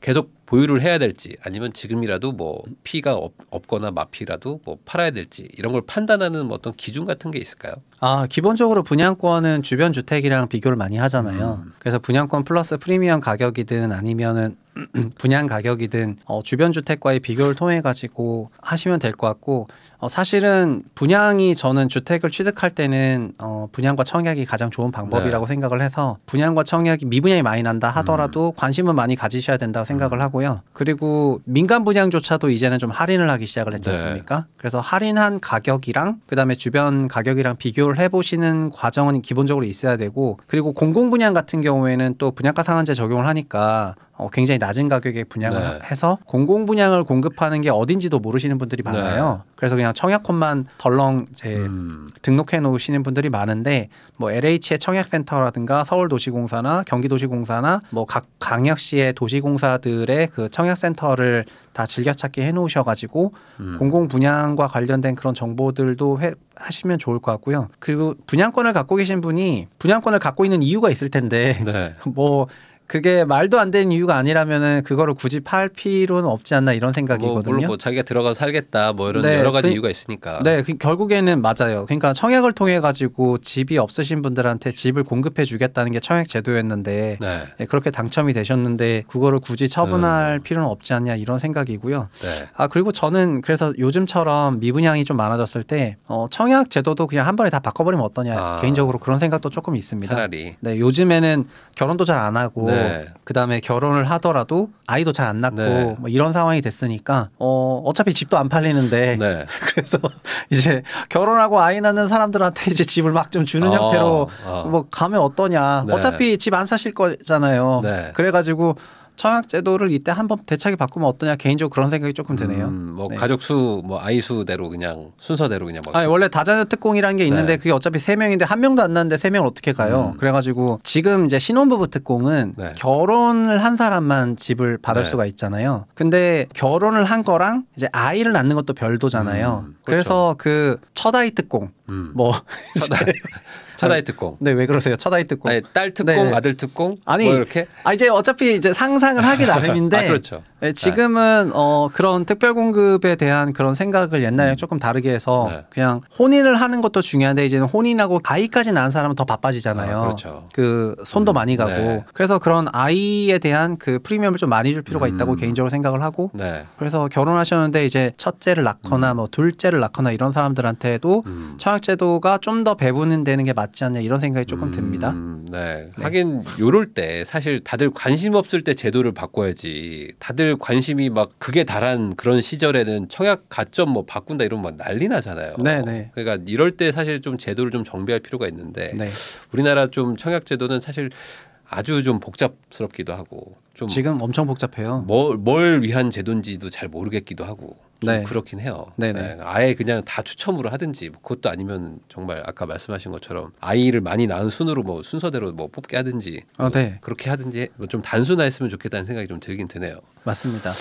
계속 보유를 해야 될지 아니면 지금이라도 뭐 피가 없, 거나 마피라도 뭐 팔아야 될지 이런 걸 판단하는 뭐 어떤 기준 같은 게 있을까요? 아 기본적으로 분양권은 주변 주택이랑 비교를 많이 하잖아요. 음. 그래서 분양권 플러스 프리미엄 가격이든 아니면은 분양 가격이든 어, 주변 주택과의 비교를 통해 가지고 하시면 될 것 같고 어, 사실은 분양이 저는 주택을 취득할 때는 어, 분양과 청약이 가장 좋은 방법이라고 네. 생각을 해서 분양과 청약이 미분양이 많이 난다 하더라도 음. 관심은 많이 가지셔야 된다고 생각을 음. 하고요. 그리고 민간 분양조차도 이제는 좀 할인을 하기 시작을 했지 네. 않습니까? 네. 그래서 할인한 가격이랑 그다음에 주변 가격이랑 비교를 해보시는 과정은 기본적으로 있어야 되고 그리고 공공 분양 같은 경우에는 또 분양가 상한제 적용을 하니까 어, 굉장히 낮은 가격에 분양을 네. 해서 공공 분양을 공급하는 게 어딘지도 모르시는 분들이 네. 많아요. 네. 그래서 그냥 청약콘만 덜렁 이제 음. 등록해 놓으시는 분들이 많은데 뭐 LH의 청약센터라든가 서울도시공사나 경기도시공사나 뭐각 강역시의 도시공사들의 그 청약센터를 다 즐겨찾기 해 놓으셔가지고 음. 공공 분양과 관련된 그런 정보들도 해, 하시면 좋을 것 같고요. 그리고 분양권을 갖고 계신 분이 분양권을 갖고 있는 이유가 있을 텐데 네. (laughs) 뭐 그게 말도 안 되는 이유가 아니라면은 그거를 굳이 팔 필요는 없지 않나 이런 생각이거든요. 뭐 물론 뭐 자기가 들어가서 살겠다 뭐 이런 네, 여러 가지 그, 이유가 있으니까. 네, 그, 결국에는 맞아요. 그러니까 청약을 통해 가지고 집이 없으신 분들한테 집을 공급해 주겠다는 게 청약 제도였는데 네. 네, 그렇게 당첨이 되셨는데 그거를 굳이 처분할 음. 필요는 없지 않냐 이런 생각이고요. 네. 아 그리고 저는 그래서 요즘처럼 미분양이 좀 많아졌을 때 어, 청약 제도도 그냥 한 번에 다 바꿔버리면 어떠냐 아. 개인적으로 그런 생각도 조금 있습니다. 차라리. 네, 요즘에는 결혼도 잘 안 하고 네. 네. 그다음에 결혼을 하더라도 아이도 잘 안 낳고 네. 뭐 이런 상황이 됐으니까 어 어차피 집도 안 팔리는데 네. (laughs) 그래서 이제 결혼하고 아이 낳는 사람들한테 이제 집을 막 좀 주는 어, 형태로 어. 뭐 가면 어떠냐 네. 어차피 집 안 사실 거잖아요 네. 그래가지고 청약 제도를 이때 한 번 대책이 바꾸면 어떠냐 개인적으로 그런 생각이 조금 드네요. 음, 뭐 네. 가족 수, 뭐 아이 수대로 그냥 순서대로 그냥. 아니 원래 다자녀 특공이라는 게 있는데 네. 그게 어차피 세 명인데 한 명도 안 났는데 세 명을 어떻게 가요? 음. 그래가지고 지금 이제 신혼부부 특공은 네. 결혼을 한 사람만 집을 받을 네. 수가 있잖아요. 근데 결혼을 한 거랑 이제 아이를 낳는 것도 별도잖아요. 음, 그렇죠. 그래서그 첫아이 특공 음. 뭐 첫아이 차다이 아, 특공. 네, 왜 그러세요? 차다이 특공. 아니, 딸 특공, 네. 아들 특공. 뭐 아니 뭐 이렇게. 아 이제 어차피 이제 상상을 하기 (laughs) 나름인데. 아, 그렇죠. 네, 지금은 어, 그런 특별 공급에 대한 그런 생각을 옛날에 음. 조금 다르게 해서 네. 그냥 혼인을 하는 것도 중요한데 이제는 혼인하고 아이까지 낳은 사람은 더 바빠지잖아요. 아, 그렇죠. 그 손도 음. 많이 가고. 네. 그래서 그런 아이에 대한 그 프리미엄을 좀 많이 줄 필요가 음. 있다고 개인적으로 생각을 하고. 네. 그래서 결혼하셨는데 이제 첫째를 낳거나 음. 뭐 둘째를 낳거나 이런 사람들한테도 음. 청약제도가 좀 더 배분되는 게 맞. 맞지 않냐 이런 생각이 조금 듭니다. 음, 네. 네. 하긴 요럴 때 사실 다들 관심 없을 때 제도를 바꿔야지. 다들 관심이 막 극에 달한 그런 시절에는 청약 가점 뭐 바꾼다 이런면막 난리 나잖아요. 네, 네. 그러니까 이럴 때 사실 좀 제도를 좀 정비할 필요가 있는데 네. 우리나라 좀 청약 제도는 사실 아주 좀 복잡스럽기도 하고 좀 지금 엄청 복잡해요. 뭘, 뭘 위한 제도인지도 잘 모르겠기도 하고 네. 그렇긴 해요. 네네. 네, 그러니까 아예 그냥 다 추첨으로 하든지 뭐 그것도 아니면 정말 아까 말씀하신 것처럼 아이를 많이 낳은 순으로 뭐 순서대로 뭐 뽑게 하든지 뭐 아, 네. 그렇게 하든지 뭐 좀 단순화했으면 좋겠다는 생각이 좀 들긴 드네요. 맞습니다.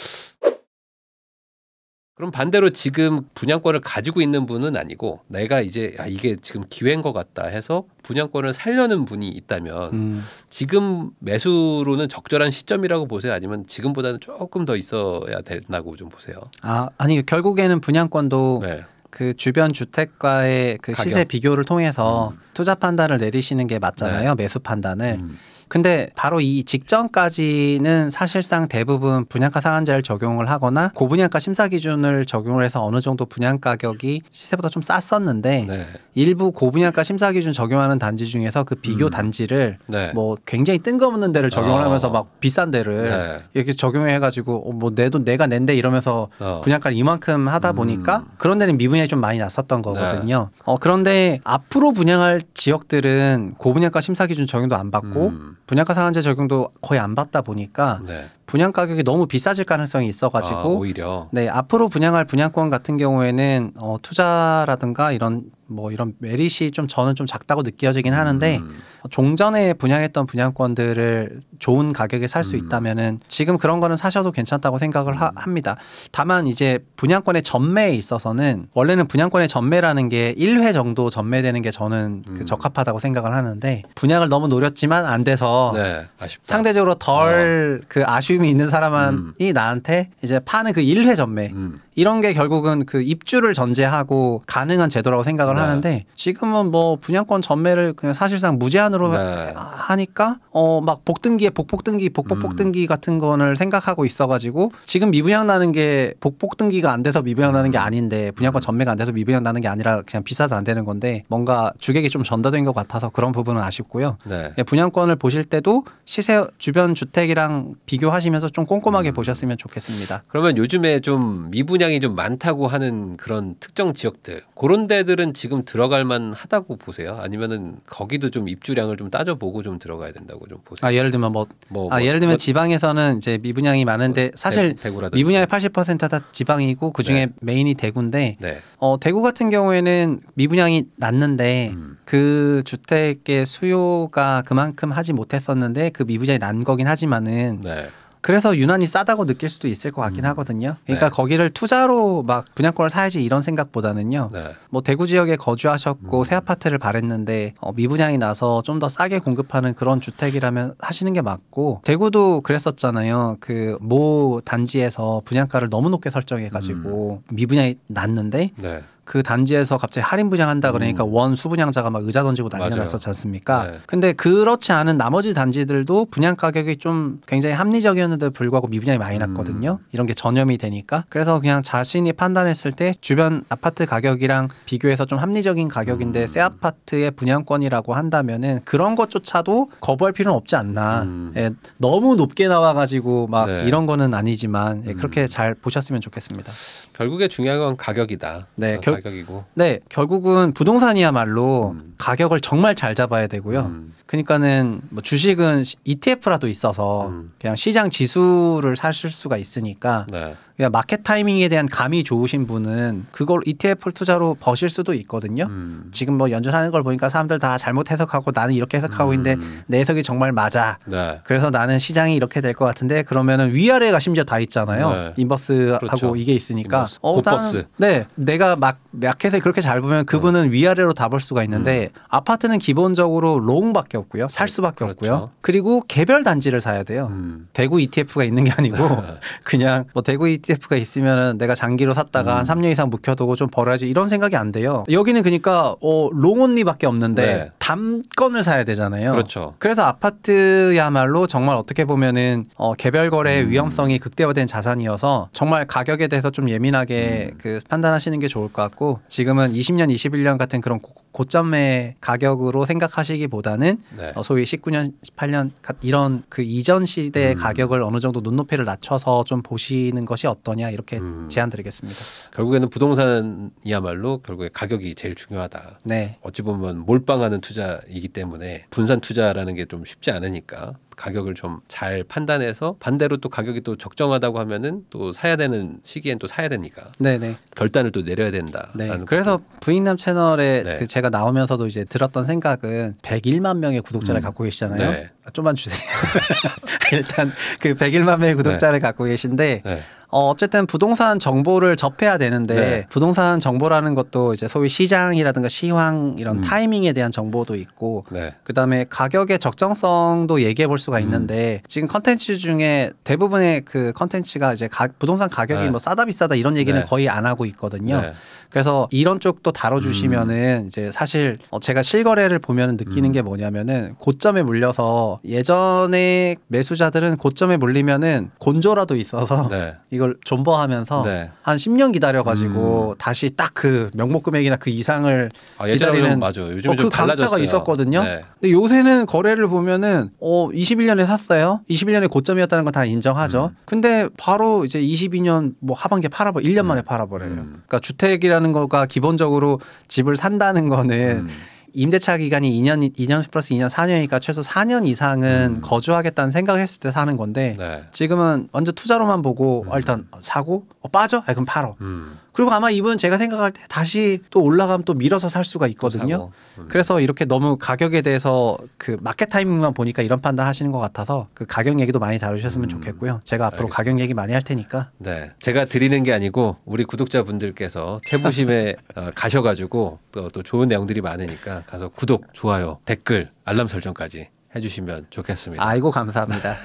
그럼 반대로 지금 분양권을 가지고 있는 분은 아니고 내가 이제 아 이게 지금 기회인 것 같다 해서 분양권을 살려는 분이 있다면 음. 지금 매수로는 적절한 시점이라고 보세요 아니면 지금보다는 조금 더 있어야 된다고 좀 보세요 아 아니 결국에는 분양권도 네. 그 주변 주택과의 그 가격. 시세 비교를 통해서 음. 투자 판단을 내리시는 게 맞잖아요 네. 매수 판단을 음. 근데 바로 이 직전까지는 사실상 대부분 분양가 상한제를 적용을 하거나 고분양가 심사 기준을 적용을 해서 어느 정도 분양 가격이 시세보다 좀 쌌었는데 네. 일부 고분양가 심사 기준 적용하는 단지 중에서 그 비교 음. 단지를 네. 뭐 굉장히 뜬금없는 데를 적용을 하면서 어. 막 비싼 데를 네. 이렇게 적용해 가지고 어, 뭐내 돈 내가 낸 데 이러면서 어. 분양가를 이만큼 하다 음. 보니까 그런 데는 미분양이 좀 많이 났었던 네. 거거든요. 어, 그런데 앞으로 분양할 지역들은 고분양가 심사 기준 적용도 안 받고 음. 분양가 상한제 적용도 거의 안 받다 보니까 네. 분양 가격이 너무 비싸질 가능성이 있어가지고 아, 오히려 네 앞으로 분양할 분양권 같은 경우에는 어, 투자라든가 이런 뭐 이런 메릿이 좀 저는 좀 작다고 느껴지긴 하는데 음. 종전에 분양했던 분양권들을 좋은 가격에 살수 음. 있다면은 지금 그런 거는 사셔도 괜찮다고 생각을 하, 음. 합니다. 다만 이제 분양권의 전매에 있어서는 원래는 분양권의 전매라는 게 1회 정도 전매되는 게 저는 그 음. 그 적합하다고 생각을 하는데 분양을 너무 노렸지만 안 돼서 네, 상대적으로 덜그 어. 그 아쉬 아쉬움이 있는 사람이 음. 나한테 이제 파는 그 일회 전매 음. 이런 게 결국은 그 입주를 전제하고 가능한 제도라고 생각을 네. 하는데 지금은 뭐 분양권 전매를 그냥 사실상 무제한으로 네. 하니까 어 막 복등기에 복복등기 복복복등기 음. 같은 거를 생각하고 있어가지고 지금 미분양 나는 게 복복등기가 안 돼서 미분양 나는 게 음. 아닌데 분양권 음. 전매가 안 돼서 미분양 나는 게 아니라 그냥 비싸서 안 되는 건데 뭔가 주객이 좀 전달된 것 같아서 그런 부분은 아쉽고요. 네. 예, 분양권을 보실 때도 시세 주변 주택이랑 비교하시 하시면서좀 꼼꼼하게 음. 보셨으면 좋겠습니다. 그러면 요즘에 좀 미분양이 좀 많다고 하는 그런 특정 지역들 그런 데들은 지금 들어갈 만하다고 보세요? 아니면은 거기도 좀 입주량을 좀 따져보고 좀 들어가야 된다고 좀 보세요? 아 예를 들면 뭐, 뭐, 아, 뭐 아, 예를 들면 뭐, 지방에서는 이제 미분양이 많은데 뭐, 사실 대, 미분양의 80%다 지방이고 그 중에 네. 메인이 대구인데 네. 어, 대구 같은 경우에는 미분양이 낮는데 음. 그 주택의 수요가 그만큼 하지 못했었는데 그 미분양이 난 거긴 하지만은. 네. 그래서 유난히 싸다고 느낄 수도 있을 것 같긴 음. 하거든요. 네. 그러니까 네. 거기를 투자로 막 분양권을 사야지 이런 생각보다는요. 네. 뭐 대구 지역에 거주하셨고 음. 새 아파트를 바랬는데 어, 미분양이 나서 좀 더 싸게 공급하는 그런 주택이라면 하시는 게 맞고 대구도 그랬었잖아요. 그 모 단지에서 분양가를 너무 높게 설정해가지고 음. 미분양이 났는데 네. 그 단지에서 갑자기 할인 분양한다 그러니까 음. 원 수분양자가 막 의자 던지고 난리가 났었지 않습니까? 네. 근데 그렇지 않은 나머지 단지들도 분양 가격이 좀 굉장히 합리적이었는데 불구하고 미분양이 많이 음. 났거든요. 음. 이런 게 전염이 되니까. 그래서 그냥 자신이 판단했을 때 주변 아파트 가격이랑 비교해서 좀 합리적인 가격인데 음. 새 아파트의 분양권이라고 한다면은 그런 것조차도 거부할 필요는 없지 않나. 음. 예, 너무 높게 나와가지고 막 네. 이런 거는 아니지만 예, 그렇게 음. 잘 보셨으면 좋겠습니다. 결국에 중요한 건 가격이다. 네. 어, 결, 가격이고. 네, 결국은 부동산이야말로 음. 가격을 정말 잘 잡아야 되고요. 음. 그러니까는 뭐 주식은 ETF라도 있어서 음. 그냥 시장 지수를 사실 수가 있으니까 네. 그냥 마켓 타이밍에 대한 감이 좋으신 분은 그걸 ETF 투자로 버실 수도 있거든요. 음. 지금 뭐 연준하는 걸 보니까 사람들 다 잘못 해석하고 나는 이렇게 해석하고 음. 있는데 내 해석이 정말 맞아. 네. 그래서 나는 시장이 이렇게 될 것 같은데 그러면은 위아래가 심지어 다 있잖아요. 네. 인버스하고 그렇죠. 이게 있으니까 인버스. 어, 고버스. 네, 내가 막 마켓에 그렇게 잘 보면 그분은 위아래로 다 볼 수가 있는데 음. 아파트는 기본적으로 롱밖에 없고요. 살 수밖에 그렇죠. 없고요. 그리고 개별 단지를 사야 돼요. 음. 대구 ETF가 있는 게 아니고 (laughs) 그냥 뭐 대구 ETF가 있으면은 내가 장기로 샀다가 음. 한 3년 이상 묵혀두고 좀 벌어야지 이런 생각이 안 돼요. 여기는 그러니까 어, 롱온리밖에 없는데 네. 담건을 사야 되잖아요. 그렇죠. 그래서 아파트야말로 정말 어떻게 보면은 어, 개별 거래의 음. 위험성이 극대화된 자산이어서 정말 가격에 대해서 좀 예민하게 음. 그 판단하시는 게 좋을 것 같고 지금은 20년, 21년 같은 그런 고, 고점의 가격으로 생각하시기보다는 네. 어, 소위 19년, 18년 이런 그 이전 시대의 음. 가격을 어느 정도 눈높이를 낮춰서 좀 보시는 것이 어떠냐 이렇게 음. 제안드리겠습니다. 결국에는 부동산이야말로 결국에 가격이 제일 중요하다. 네. 어찌 보면 몰빵하는 투자이기 때문에 분산 투자라는 게 좀 쉽지 않으니까 가격을 좀 잘 판단해서 반대로 또 가격이 또 적정하다고 하면은 또 사야 되는 시기엔 또 사야 되니까 네네. 네. 결단을 또 내려야 된다. 네. 그래서 부인남 채널에 네. 그 제가 제가 나오면서도 이제 들었던 생각은 101만 명의 구독자를 음. 갖고 계시잖아요. 네. 좀만 주세요. (laughs) 일단 그 101만 명의 네. 구독자를 네. 갖고 계신데 네. 어, 쨌든 부동산 정보를 접해야 되는데 네. 부동산 정보라는 것도 이제 소위 시장이라든가 시황 이런 음. 타이밍에 대한 정보도 있고 네. 그다음에 가격의 적정성도 얘기해 볼 수가 음. 있는데 음. 지금 컨텐츠 중에 대부분의 그 컨텐츠가 이제 가, 부동산 가격이 네. 뭐 싸다 비싸다 이런 얘기는 네. 거의 안 하고 있거든요. 네. 그래서 이런 쪽도 다뤄주시면은 음. 이제 사실 어, 제가 실거래를 보면 느끼는 음. 게 뭐냐면은 고점에 물려서 예전에 매수자들은 고점에 물리면은 곤조라도 있어서 네. (laughs) 이거 이걸 존버하면서 네. 한 10년 기다려가지고 음. 다시 딱 그 명목 금액이나 그 이상을 아, 기다리는 맞아. 요즘 어, 그강차가 있었거든요. 네. 근데 요새는 거래를 보면은 어 21년에 샀어요. 21년에 고점이었다는 건 다 인정하죠. 음. 근데 바로 이제 22년 뭐 하반기에 팔아버 1년 음. 만에 팔아버려요. 음. 그러니까 주택이라는 거가 기본적으로 집을 산다는 거는 음. 임대차 기간이 2년 2년 플러스 2년 4년이니까 최소 4년 이상은 음. 거주하겠다는 생각을 했을 때 사는 건데 네. 지금은 먼저 투자로만 보고 음. 어, 일단 사고 어, 빠져? 아, 그럼 팔어. 음. 그리고 아마 이분 제가 생각할 때 다시 또 올라가면 또 밀어서 살 수가 있거든요. 음. 그래서 이렇게 너무 가격에 대해서 그 마켓 타이밍만 보니까 이런 판단 하시는 것 같아서 그 가격 얘기도 많이 다루셨으면 음. 좋겠고요. 제가 앞으로 알겠습니다. 가격 얘기 많이 할 테니까. 네. 제가 드리는 게 아니고 우리 구독자분들께서 태부심에 (laughs) 어, 가셔가지고 또, 또 좋은 내용들이 많으니까 가서 구독, 좋아요, 댓글, 알람 설정까지 해주시면 좋겠습니다. 아이고 감사합니다.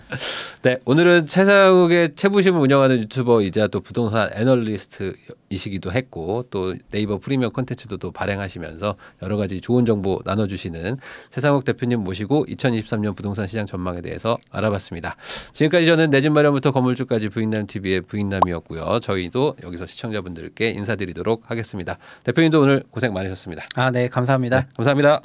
(laughs) 네 오늘은 최상욱의 채부심 운영하는 유튜버이자 또 부동산 애널리스트이시기도 했고 또 네이버 프리미엄 컨텐츠도 또 발행하시면서 여러 가지 좋은 정보 나눠주시는 최상욱 대표님 모시고 2023년 부동산 시장 전망에 대해서 알아봤습니다. 지금까지 저는 내 집 마련부터 건물주까지 부인남 TV의 부인남이었고요. 저희도 여기서 시청자분들께 인사드리도록 하겠습니다. 대표님도 오늘 고생 많으셨습니다. 아네 감사합니다. 네, 감사합니다.